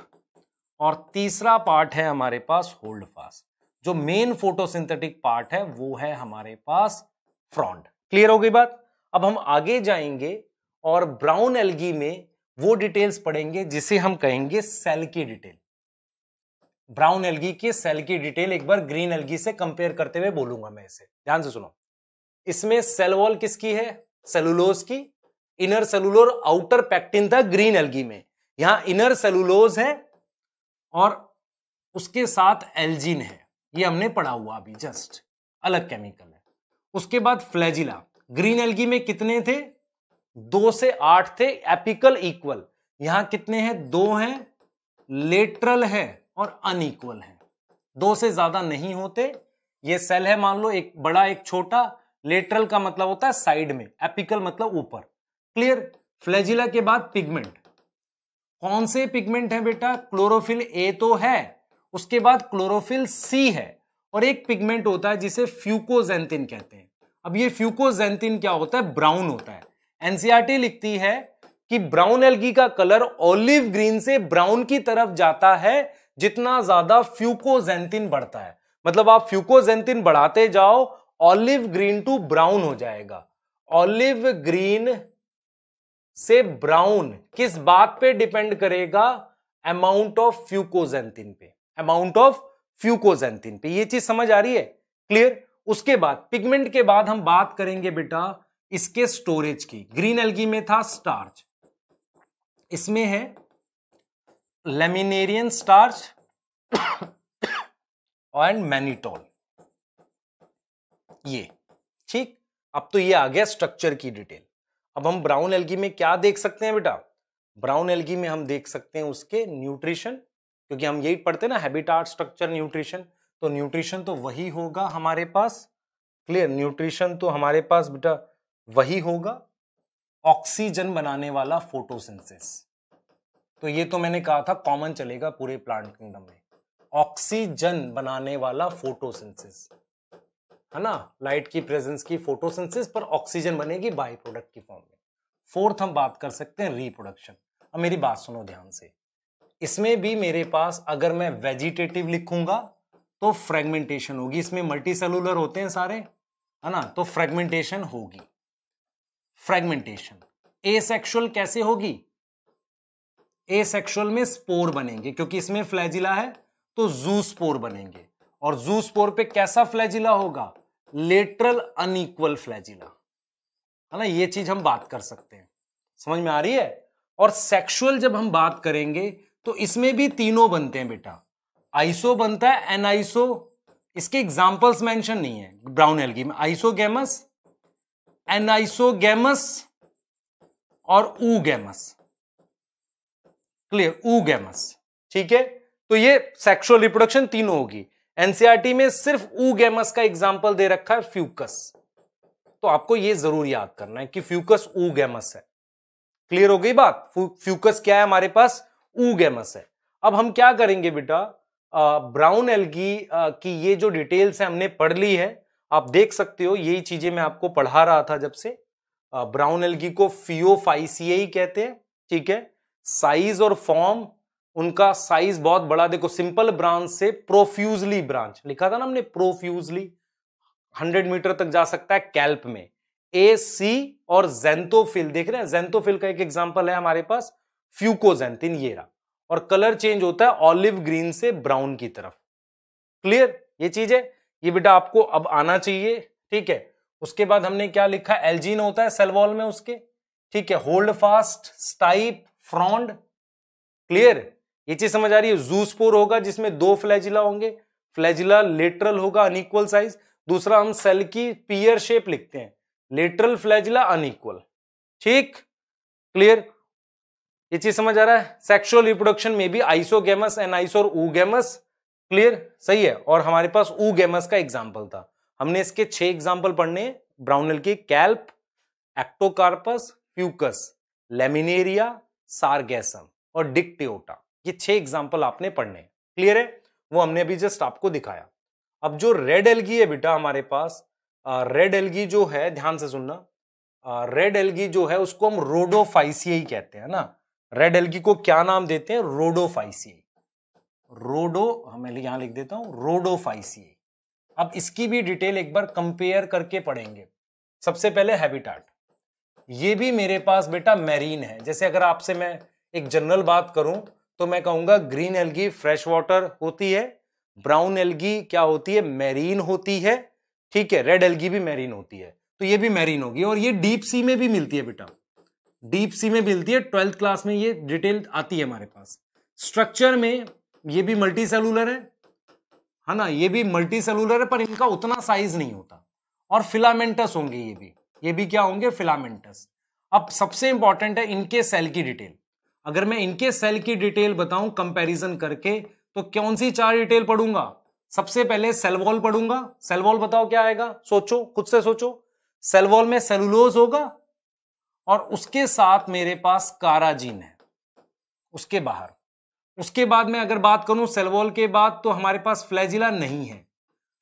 और तीसरा पार्ट है हमारे पास होल्ड फास्ट जो मेन फोटोसिंथेटिक पार्ट है वो है हमारे पास फ्रॉन्ड क्लियर हो गई बात अब हम आगे जाएंगे और ब्राउन एलगी में वो डिटेल्स पढ़ेंगे जिसे हम कहेंगे सेल की डिटेल ब्राउन एलगी के सेल की डिटेल एक बार ग्रीन एलगी से कंपेयर करते हुए बोलूंगा मैं इसे ध्यान से सुनो इसमें सेल वॉल किसकी है सेलुलोज की इनर सेलुलोर आउटर पैक्टिन था ग्रीन एल्गी में यहां इनर सेलुलोज है और उसके साथ एल्जिन है ये हमने पढ़ा हुआ अभी जस्ट अलग केमिकल है उसके बाद फ्लैजिला ग्रीन एल्गी में कितने थे दो से आठ थे एपिकल इक्वल यहां कितने हैं दो हैं लेटरल है और अनइक्वल है दो से ज्यादा नहीं होते ये सेल है मान लो एक बड़ा एक छोटा लेटरल का मतलब होता है साइड में एपिकल मतलब ऊपर क्लियर फ्लैजिला के बाद पिगमेंट कौन से पिगमेंट है बेटा क्लोरोफिल ए तो है उसके बाद क्लोरोफिल सी है और एक पिगमेंट होता है जिसे फ्यूकोजेंथिन कहते हैं अब ये फ्यूकोजेंथिन क्या होता है ब्राउन होता है एनसीआरटी e लिखती है कि ब्राउन एल्गी का कलर ऑलिव ग्रीन से ब्राउन की तरफ जाता है जितना ज्यादा फ्यूकोजेंथिन बढ़ता है मतलब आप फ्यूकोजेंथिन बढ़ाते जाओ ऑलिव ग्रीन टू ब्राउन हो जाएगा ऑलिव ग्रीन से ब्राउन किस बात पे डिपेंड करेगा अमाउंट ऑफ फ्यूकोजेंथिन पे अमाउंट ऑफ फ्यूकोजेंथिन पे ये चीज समझ आ रही है क्लियर उसके बाद पिगमेंट के बाद हम बात करेंगे बेटा इसके स्टोरेज की ग्रीन एल्गी में था स्टार्च इसमें है लेमिनेरियन स्टार्च एंड मैनिटोल ये ठीक अब तो ये आ गया स्ट्रक्चर की डिटेल अब हम ब्राउन एल्गी में क्या देख सकते हैं बेटा ब्राउन एल्गी में हम देख सकते हैं उसके न्यूट्रिशन क्योंकि हम यही पढ़ते हैं ना हैबिटाट स्ट्रक्चर न्यूट्रिशन तो न्यूट्रिशन तो वही होगा हमारे पास क्लियर न्यूट्रिशन तो हमारे पास बेटा वही होगा ऑक्सीजन बनाने वाला फोटोसिंथेसिस तो ये तो मैंने कहा था कॉमन चलेगा पूरे प्लांट किंगडम में ऑक्सीजन बनाने वाला फोटोसिंथेसिस है ना लाइट की प्रेजेंस की फोटोसिंथेसिस पर ऑक्सीजन बनेगी बाई प्रोडक्ट की फॉर्म में फोर्थ हम बात कर सकते हैं रिप्रोडक्शन अब मेरी बात सुनो ध्यान से इसमें भी मेरे पास अगर मैं वेजिटेटिव लिखूंगा तो फ्रेगमेंटेशन होगी इसमें मल्टी सेलुलर होते हैं सारे है ना तो फ्रेगमेंटेशन होगी फ्रेगमेंटेशन एसेक्सुअल कैसे होगी एसेक्सुअल में स्पोर बनेंगे क्योंकि इसमें फ्लैजिला है तो जू स्पोर बनेंगे और जू स्पोर पे कैसा फ्लैजिला होगा लेटरल अनइक्वल फ्लैजिला है ना ये चीज हम बात कर सकते हैं समझ में आ रही है और सेक्सुअल जब हम बात करेंगे तो इसमें भी तीनों बनते हैं बेटा आइसो बनता है एनआइसो इसके एग्जाम्पल्स मेंशन नहीं है ब्राउन एल्गी में आइसोगेमस एनाइसोगेमस और गैमस क्लियर गैमस ठीक है तो ये सेक्सुअल रिप्रोडक्शन तीनों होगी एनसीआरटी e में सिर्फ ऊ गैमस का एग्जाम्पल दे रखा है फ्यूकस तो आपको ये जरूर याद करना है कि फ्यूकस ऊगेमस है क्लियर हो गई बात फ्यूकस क्या है हमारे पास ऊ गैमस है अब हम क्या करेंगे बेटा ब्राउन एल्गी की ये जो डिटेल्स है हमने पढ़ ली है आप देख सकते हो यही चीज़ें मैं आपको पढ़ा रहा था जब से ब्राउन एल्गी को फियोफाइसिए कहते हैं ठीक है साइज और फॉर्म उनका साइज बहुत बड़ा देखो सिंपल ब्रांच से प्रोफ्यूजली ब्रांच लिखा था ना हमने प्रोफ्यूजली 100 मीटर तक जा सकता है कैल्प में ए सी और जेंतोफिल देख रहे हैं जेंतोफिल का एक एग्जांपल है हमारे पास फ्यूकोजेंथिन ये रहा और कलर चेंज होता है ऑलिव ग्रीन से ब्राउन की तरफ क्लियर ये चीज है ये बेटा आपको अब आना चाहिए ठीक है उसके बाद हमने क्या लिखा एल्जीन होता है सेलवॉल में उसके ठीक है holdfast stipe frond clear ये चीज समझ आ रही है जूसपोर होगा जिसमें दो फ्लैजिला होंगे फ्लैजिला लेटरल होगा अनिक्वल साइज दूसरा हम सेल की पियर शेप लिखते हैं लेटरल फ्लैजिला अनिक्वल ठीक क्लियर ये चीज समझ आ रहा है सेक्सुअल रिप्रोडक्शन में भी isogamous and iso oogamous clear सही है और हमारे पास ऊगेमस का एग्जाम्पल था हमने इसके छह एग्जाम्पल पढ़ने ब्राउनल के kelp Ectocarpus Fucus Laminaria Sargassum और डिक्टियोटा ये छह एग्जाम्पल आपने पढ़ने क्लियर है वो हमने अभी जस्ट आपको दिखाया अब जो रेड एलगी है बेटा हमारे पास रेड एलगी जो है ध्यान से सुनना रेड एलगी जो है उसको हम रोडोफाइसिया ही कहते हैं ना रेड एल्गी को क्या नाम देते हैं रोडोफाइसी रोडो मैं यहां लिख देता हूं रोडोफाइसी अब इसकी भी डिटेल एक बार कंपेयर करके पढ़ेंगे सबसे पहले हैबिटाट ये भी मेरे पास बेटा मैरीन है जैसे अगर आपसे मैं एक जनरल बात करूं तो मैं कहूंगा ग्रीन एल्गी फ्रेश वाटर होती है ब्राउन एल्गी क्या होती है मैरीन होती है ठीक है रेड एल्गी भी मैरीन होती है तो ये भी मैरीन होगी और ये डीप सी में भी मिलती है बेटा डीप सी में मिलती है ट्वेल्थ क्लास में ये डिटेल आती है हमारे पास स्ट्रक्चर में ये भी मल्टी सेलुलर है है ना ये भी मल्टी सेलुलर है पर इनका उतना साइज नहीं होता और फिलामेंटस होंगे ये भी ये भी क्या होंगे फिलामेंटस अब सबसे इंपॉर्टेंट है इनके सेल की डिटेल अगर मैं इनके सेल की डिटेल बताऊं कंपैरिजन करके तो कौन सी चार डिटेल पढ़ूंगा सबसे पहले सेलवॉल पढ़ूंगा सेलवॉल बताओ क्या आएगा सोचो खुद से सोचो सेलवॉल में सेलुलोज होगा और उसके साथ मेरे पास काराजीन है उसके बाहर उसके बाद मैं अगर बात करूं सेलवॉल के बाद तो हमारे पास फ्लैजिला नहीं है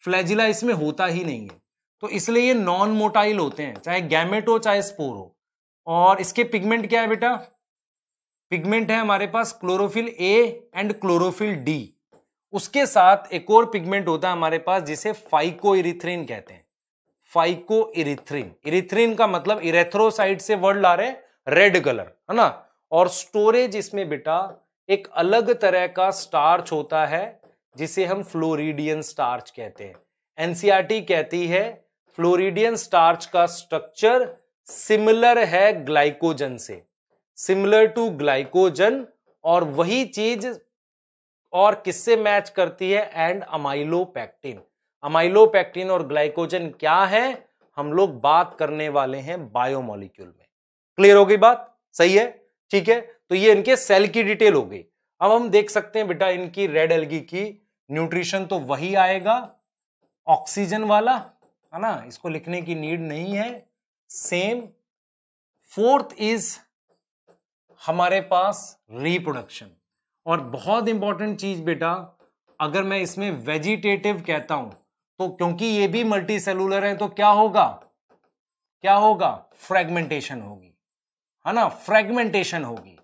फ्लैजिला इसमें होता ही नहीं है तो इसलिए ये नॉन मोटाइल होते हैं चाहे गैमेट हो चाहे स्पोर हो और इसके पिगमेंट क्या है बेटा पिगमेंट है हमारे पास chlorophyll A and chlorophyll D उसके साथ एक और पिगमेंट होता है हमारे पास जिसे फाइको कहते हैं फाइको इरिथ्रिन इरिथ्रिन का मतलब इरेथ्रोसाइड से वर्ड ला रहे रेड कलर है ना और स्टोरेज इसमें बेटा एक अलग तरह का स्टार्च होता है जिसे हम फ्लोरिडियन स्टार्च कहते हैं एनसीआरटी कहती है फ्लोरिडियन स्टार्च का स्ट्रक्चर सिमिलर है ग्लाइकोजन से सिमिलर टू ग्लाइकोजन और वही चीज और किससे मैच करती है एंड अमाइलोपैक्टिन अमाइलोपैक्टिन और ग्लाइकोजन क्या है हम लोग बात करने वाले हैं बायोमोलिक्यूल में क्लियर हो गई बात सही है ठीक है तो ये इनके सेल की डिटेल हो गई अब हम देख सकते हैं बेटा इनकी रेड एलगी की न्यूट्रिशन तो वही आएगा ऑक्सीजन वाला है ना इसको लिखने की नीड नहीं है सेम फोर्थ इज हमारे पास रिप्रोडक्शन और बहुत इंपॉर्टेंट चीज बेटा अगर मैं इसमें वेजिटेटिव कहता हूं तो क्योंकि ये भी मल्टी सेलुलर है तो क्या होगा क्या होगा फ्रेगमेंटेशन होगी है ना फ्रेगमेंटेशन होगी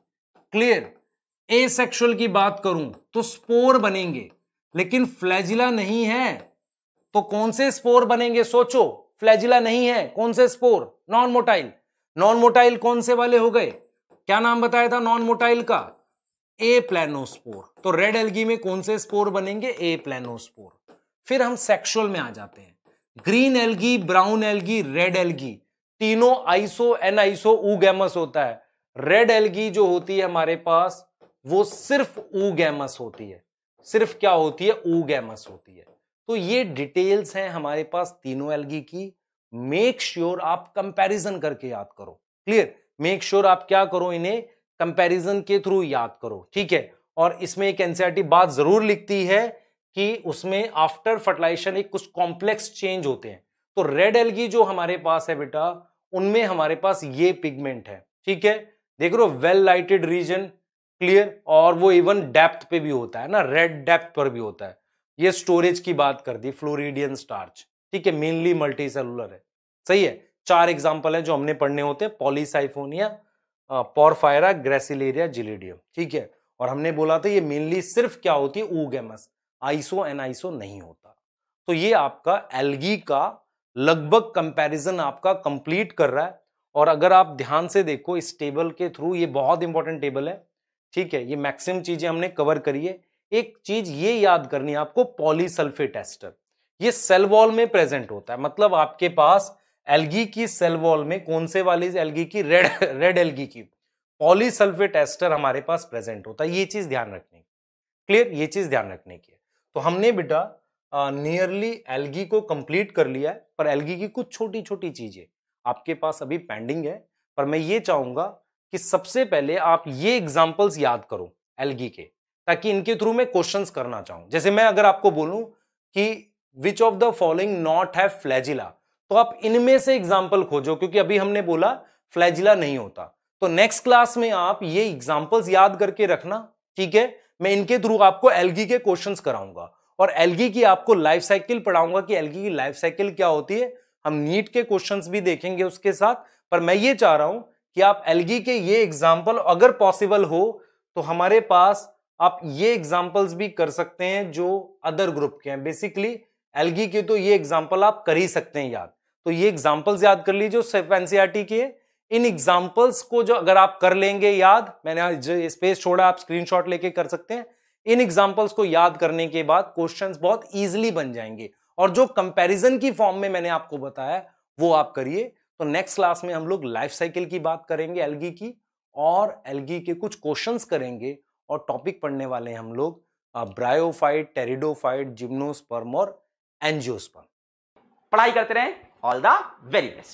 क्लियर ए सेक्शुअल की बात करूं तो स्पोर बनेंगे लेकिन फ्लैजिला नहीं है तो कौन से स्पोर बनेंगे सोचो फ्लैजिला नहीं है कौन से spore non motile non motile कौन से वाले हो गए क्या नाम बताया था नॉन मोटाइल का ए प्लेनोस्पोर तो रेड एलगी में कौन से स्पोर बनेंगे ए प्लेनोस्पोर फिर हम सेक्सुअल में आ जाते हैं green algae brown algae red algae तीनों आइसो एन आइसो उगेमस होता है रेड एलगी जो होती है हमारे पास वो सिर्फ उगेमस होती है सिर्फ क्या होती है उगेमस होती है तो ये डिटेल्स हैं हमारे पास तीनों एलगी की मेक श्योर sure आप कंपैरिजन करके याद करो क्लियर मेक श्योर आप क्या करो इन्हें कंपैरिजन के थ्रू याद करो ठीक है और इसमें एक एनसीआरटी बात जरूर लिखती है कि उसमें आफ्टर फर्टिलाइजेशन एक कुछ कॉम्प्लेक्स चेंज होते हैं तो रेड एलगी जो हमारे पास है बेटा उनमें हमारे पास ये पिगमेंट है ठीक है देख रो वेल लाइटेड रीजन क्लियर और वो इवन डेप्थ पे भी होता है ना रेड डेप्थ पर भी होता है ये स्टोरेज की बात कर दी फ्लोरिडियन स्टार्च ठीक है मेनली मल्टी सेलुलर है सही है चार एग्जाम्पल है जो हमने पढ़ने होते हैं पॉलीसाइफोनिया पोरफायरा ग्रेसिलेरिया जिलेडियम ठीक है और हमने बोला था ये मेनली सिर्फ क्या होती है ऊगेमस आइसो एन आइसो नहीं होता तो ये आपका एलगी का लगभग कंपैरिजन आपका कंप्लीट कर रहा है और अगर आप ध्यान से देखो इस टेबल के थ्रू ये बहुत इंपॉर्टेंट टेबल है ठीक है ये मैक्सिमम चीजें हमने कवर करी है एक चीज ये याद करनी है आपको पॉलीसल्फेट एस्टर ये सेल वॉल में प्रेजेंट होता है मतलब आपके पास एलगी की सेल वॉल में कौन से वाली एलगी की रेड रेड एलगी की पॉलीसल्फेट एस्टर हमारे पास प्रेजेंट होता है ये चीज ध्यान रखने की क्लियर ये चीज ध्यान रखने की तो हमने बेटा नियरली एलगी को कंप्लीट कर लिया है पर एलगी की कुछ छोटी छोटी चीज़ें आपके पास अभी पेंडिंग है पर मैं ये चाहूंगा कि सबसे पहले आप ये एग्जाम्पल्स याद करो एलगी के ताकि इनके थ्रू मैं क्वेश्चंस करना चाहूं जैसे मैं अगर आपको बोलूं कि which of the following not have flagella तो आप इनमें से एग्जाम्पल खोजो क्योंकि अभी हमने बोला फ्लैजिला नहीं होता तो नेक्स्ट क्लास में आप ये एग्जाम्पल्स याद करके रखना ठीक है मैं इनके थ्रू आपको एलगी के क्वेश्चंस कराऊंगा और एलगी की आपको लाइफ साइकिल पढ़ाऊंगा कि एलगी की लाइफ साइकिल क्या होती है हम नीट के क्वेश्चंस भी देखेंगे उसके साथ पर मैं ये चाह रहा हूं कि आप एलगी के ये एग्जाम्पल अगर पॉसिबल हो तो हमारे पास आप ये एग्जाम्पल्स भी कर सकते हैं जो अदर ग्रुप के हैं बेसिकली एलगी के तो ये एग्जाम्पल आप कर ही सकते हैं याद तो ये एग्जाम्पल्स याद कर लीजिए सिर्फ एनसीआरटी के इन एग्जाम्पल्स को जो अगर आप कर लेंगे याद मैंने स्पेस छोड़ा आप स्क्रीनशॉट लेके कर सकते हैं इन एग्जाम्पल्स को याद करने के बाद क्वेश्चन बहुत ईजिली बन जाएंगे और जो कंपैरिजन की फॉर्म में मैंने आपको बताया वो आप करिए तो नेक्स्ट क्लास में हम लोग लाइफ साइकिल की बात करेंगे एलगी की और एलगी के कुछ क्वेश्चन करेंगे और टॉपिक पढ़ने वाले हैं हम लोग ब्रायोफाइट टेरिडोफाइट जिम्नोस्पर्म और एनजियोस्पर्म पढ़ाई करते रहे ऑल द वेरी बेस्ट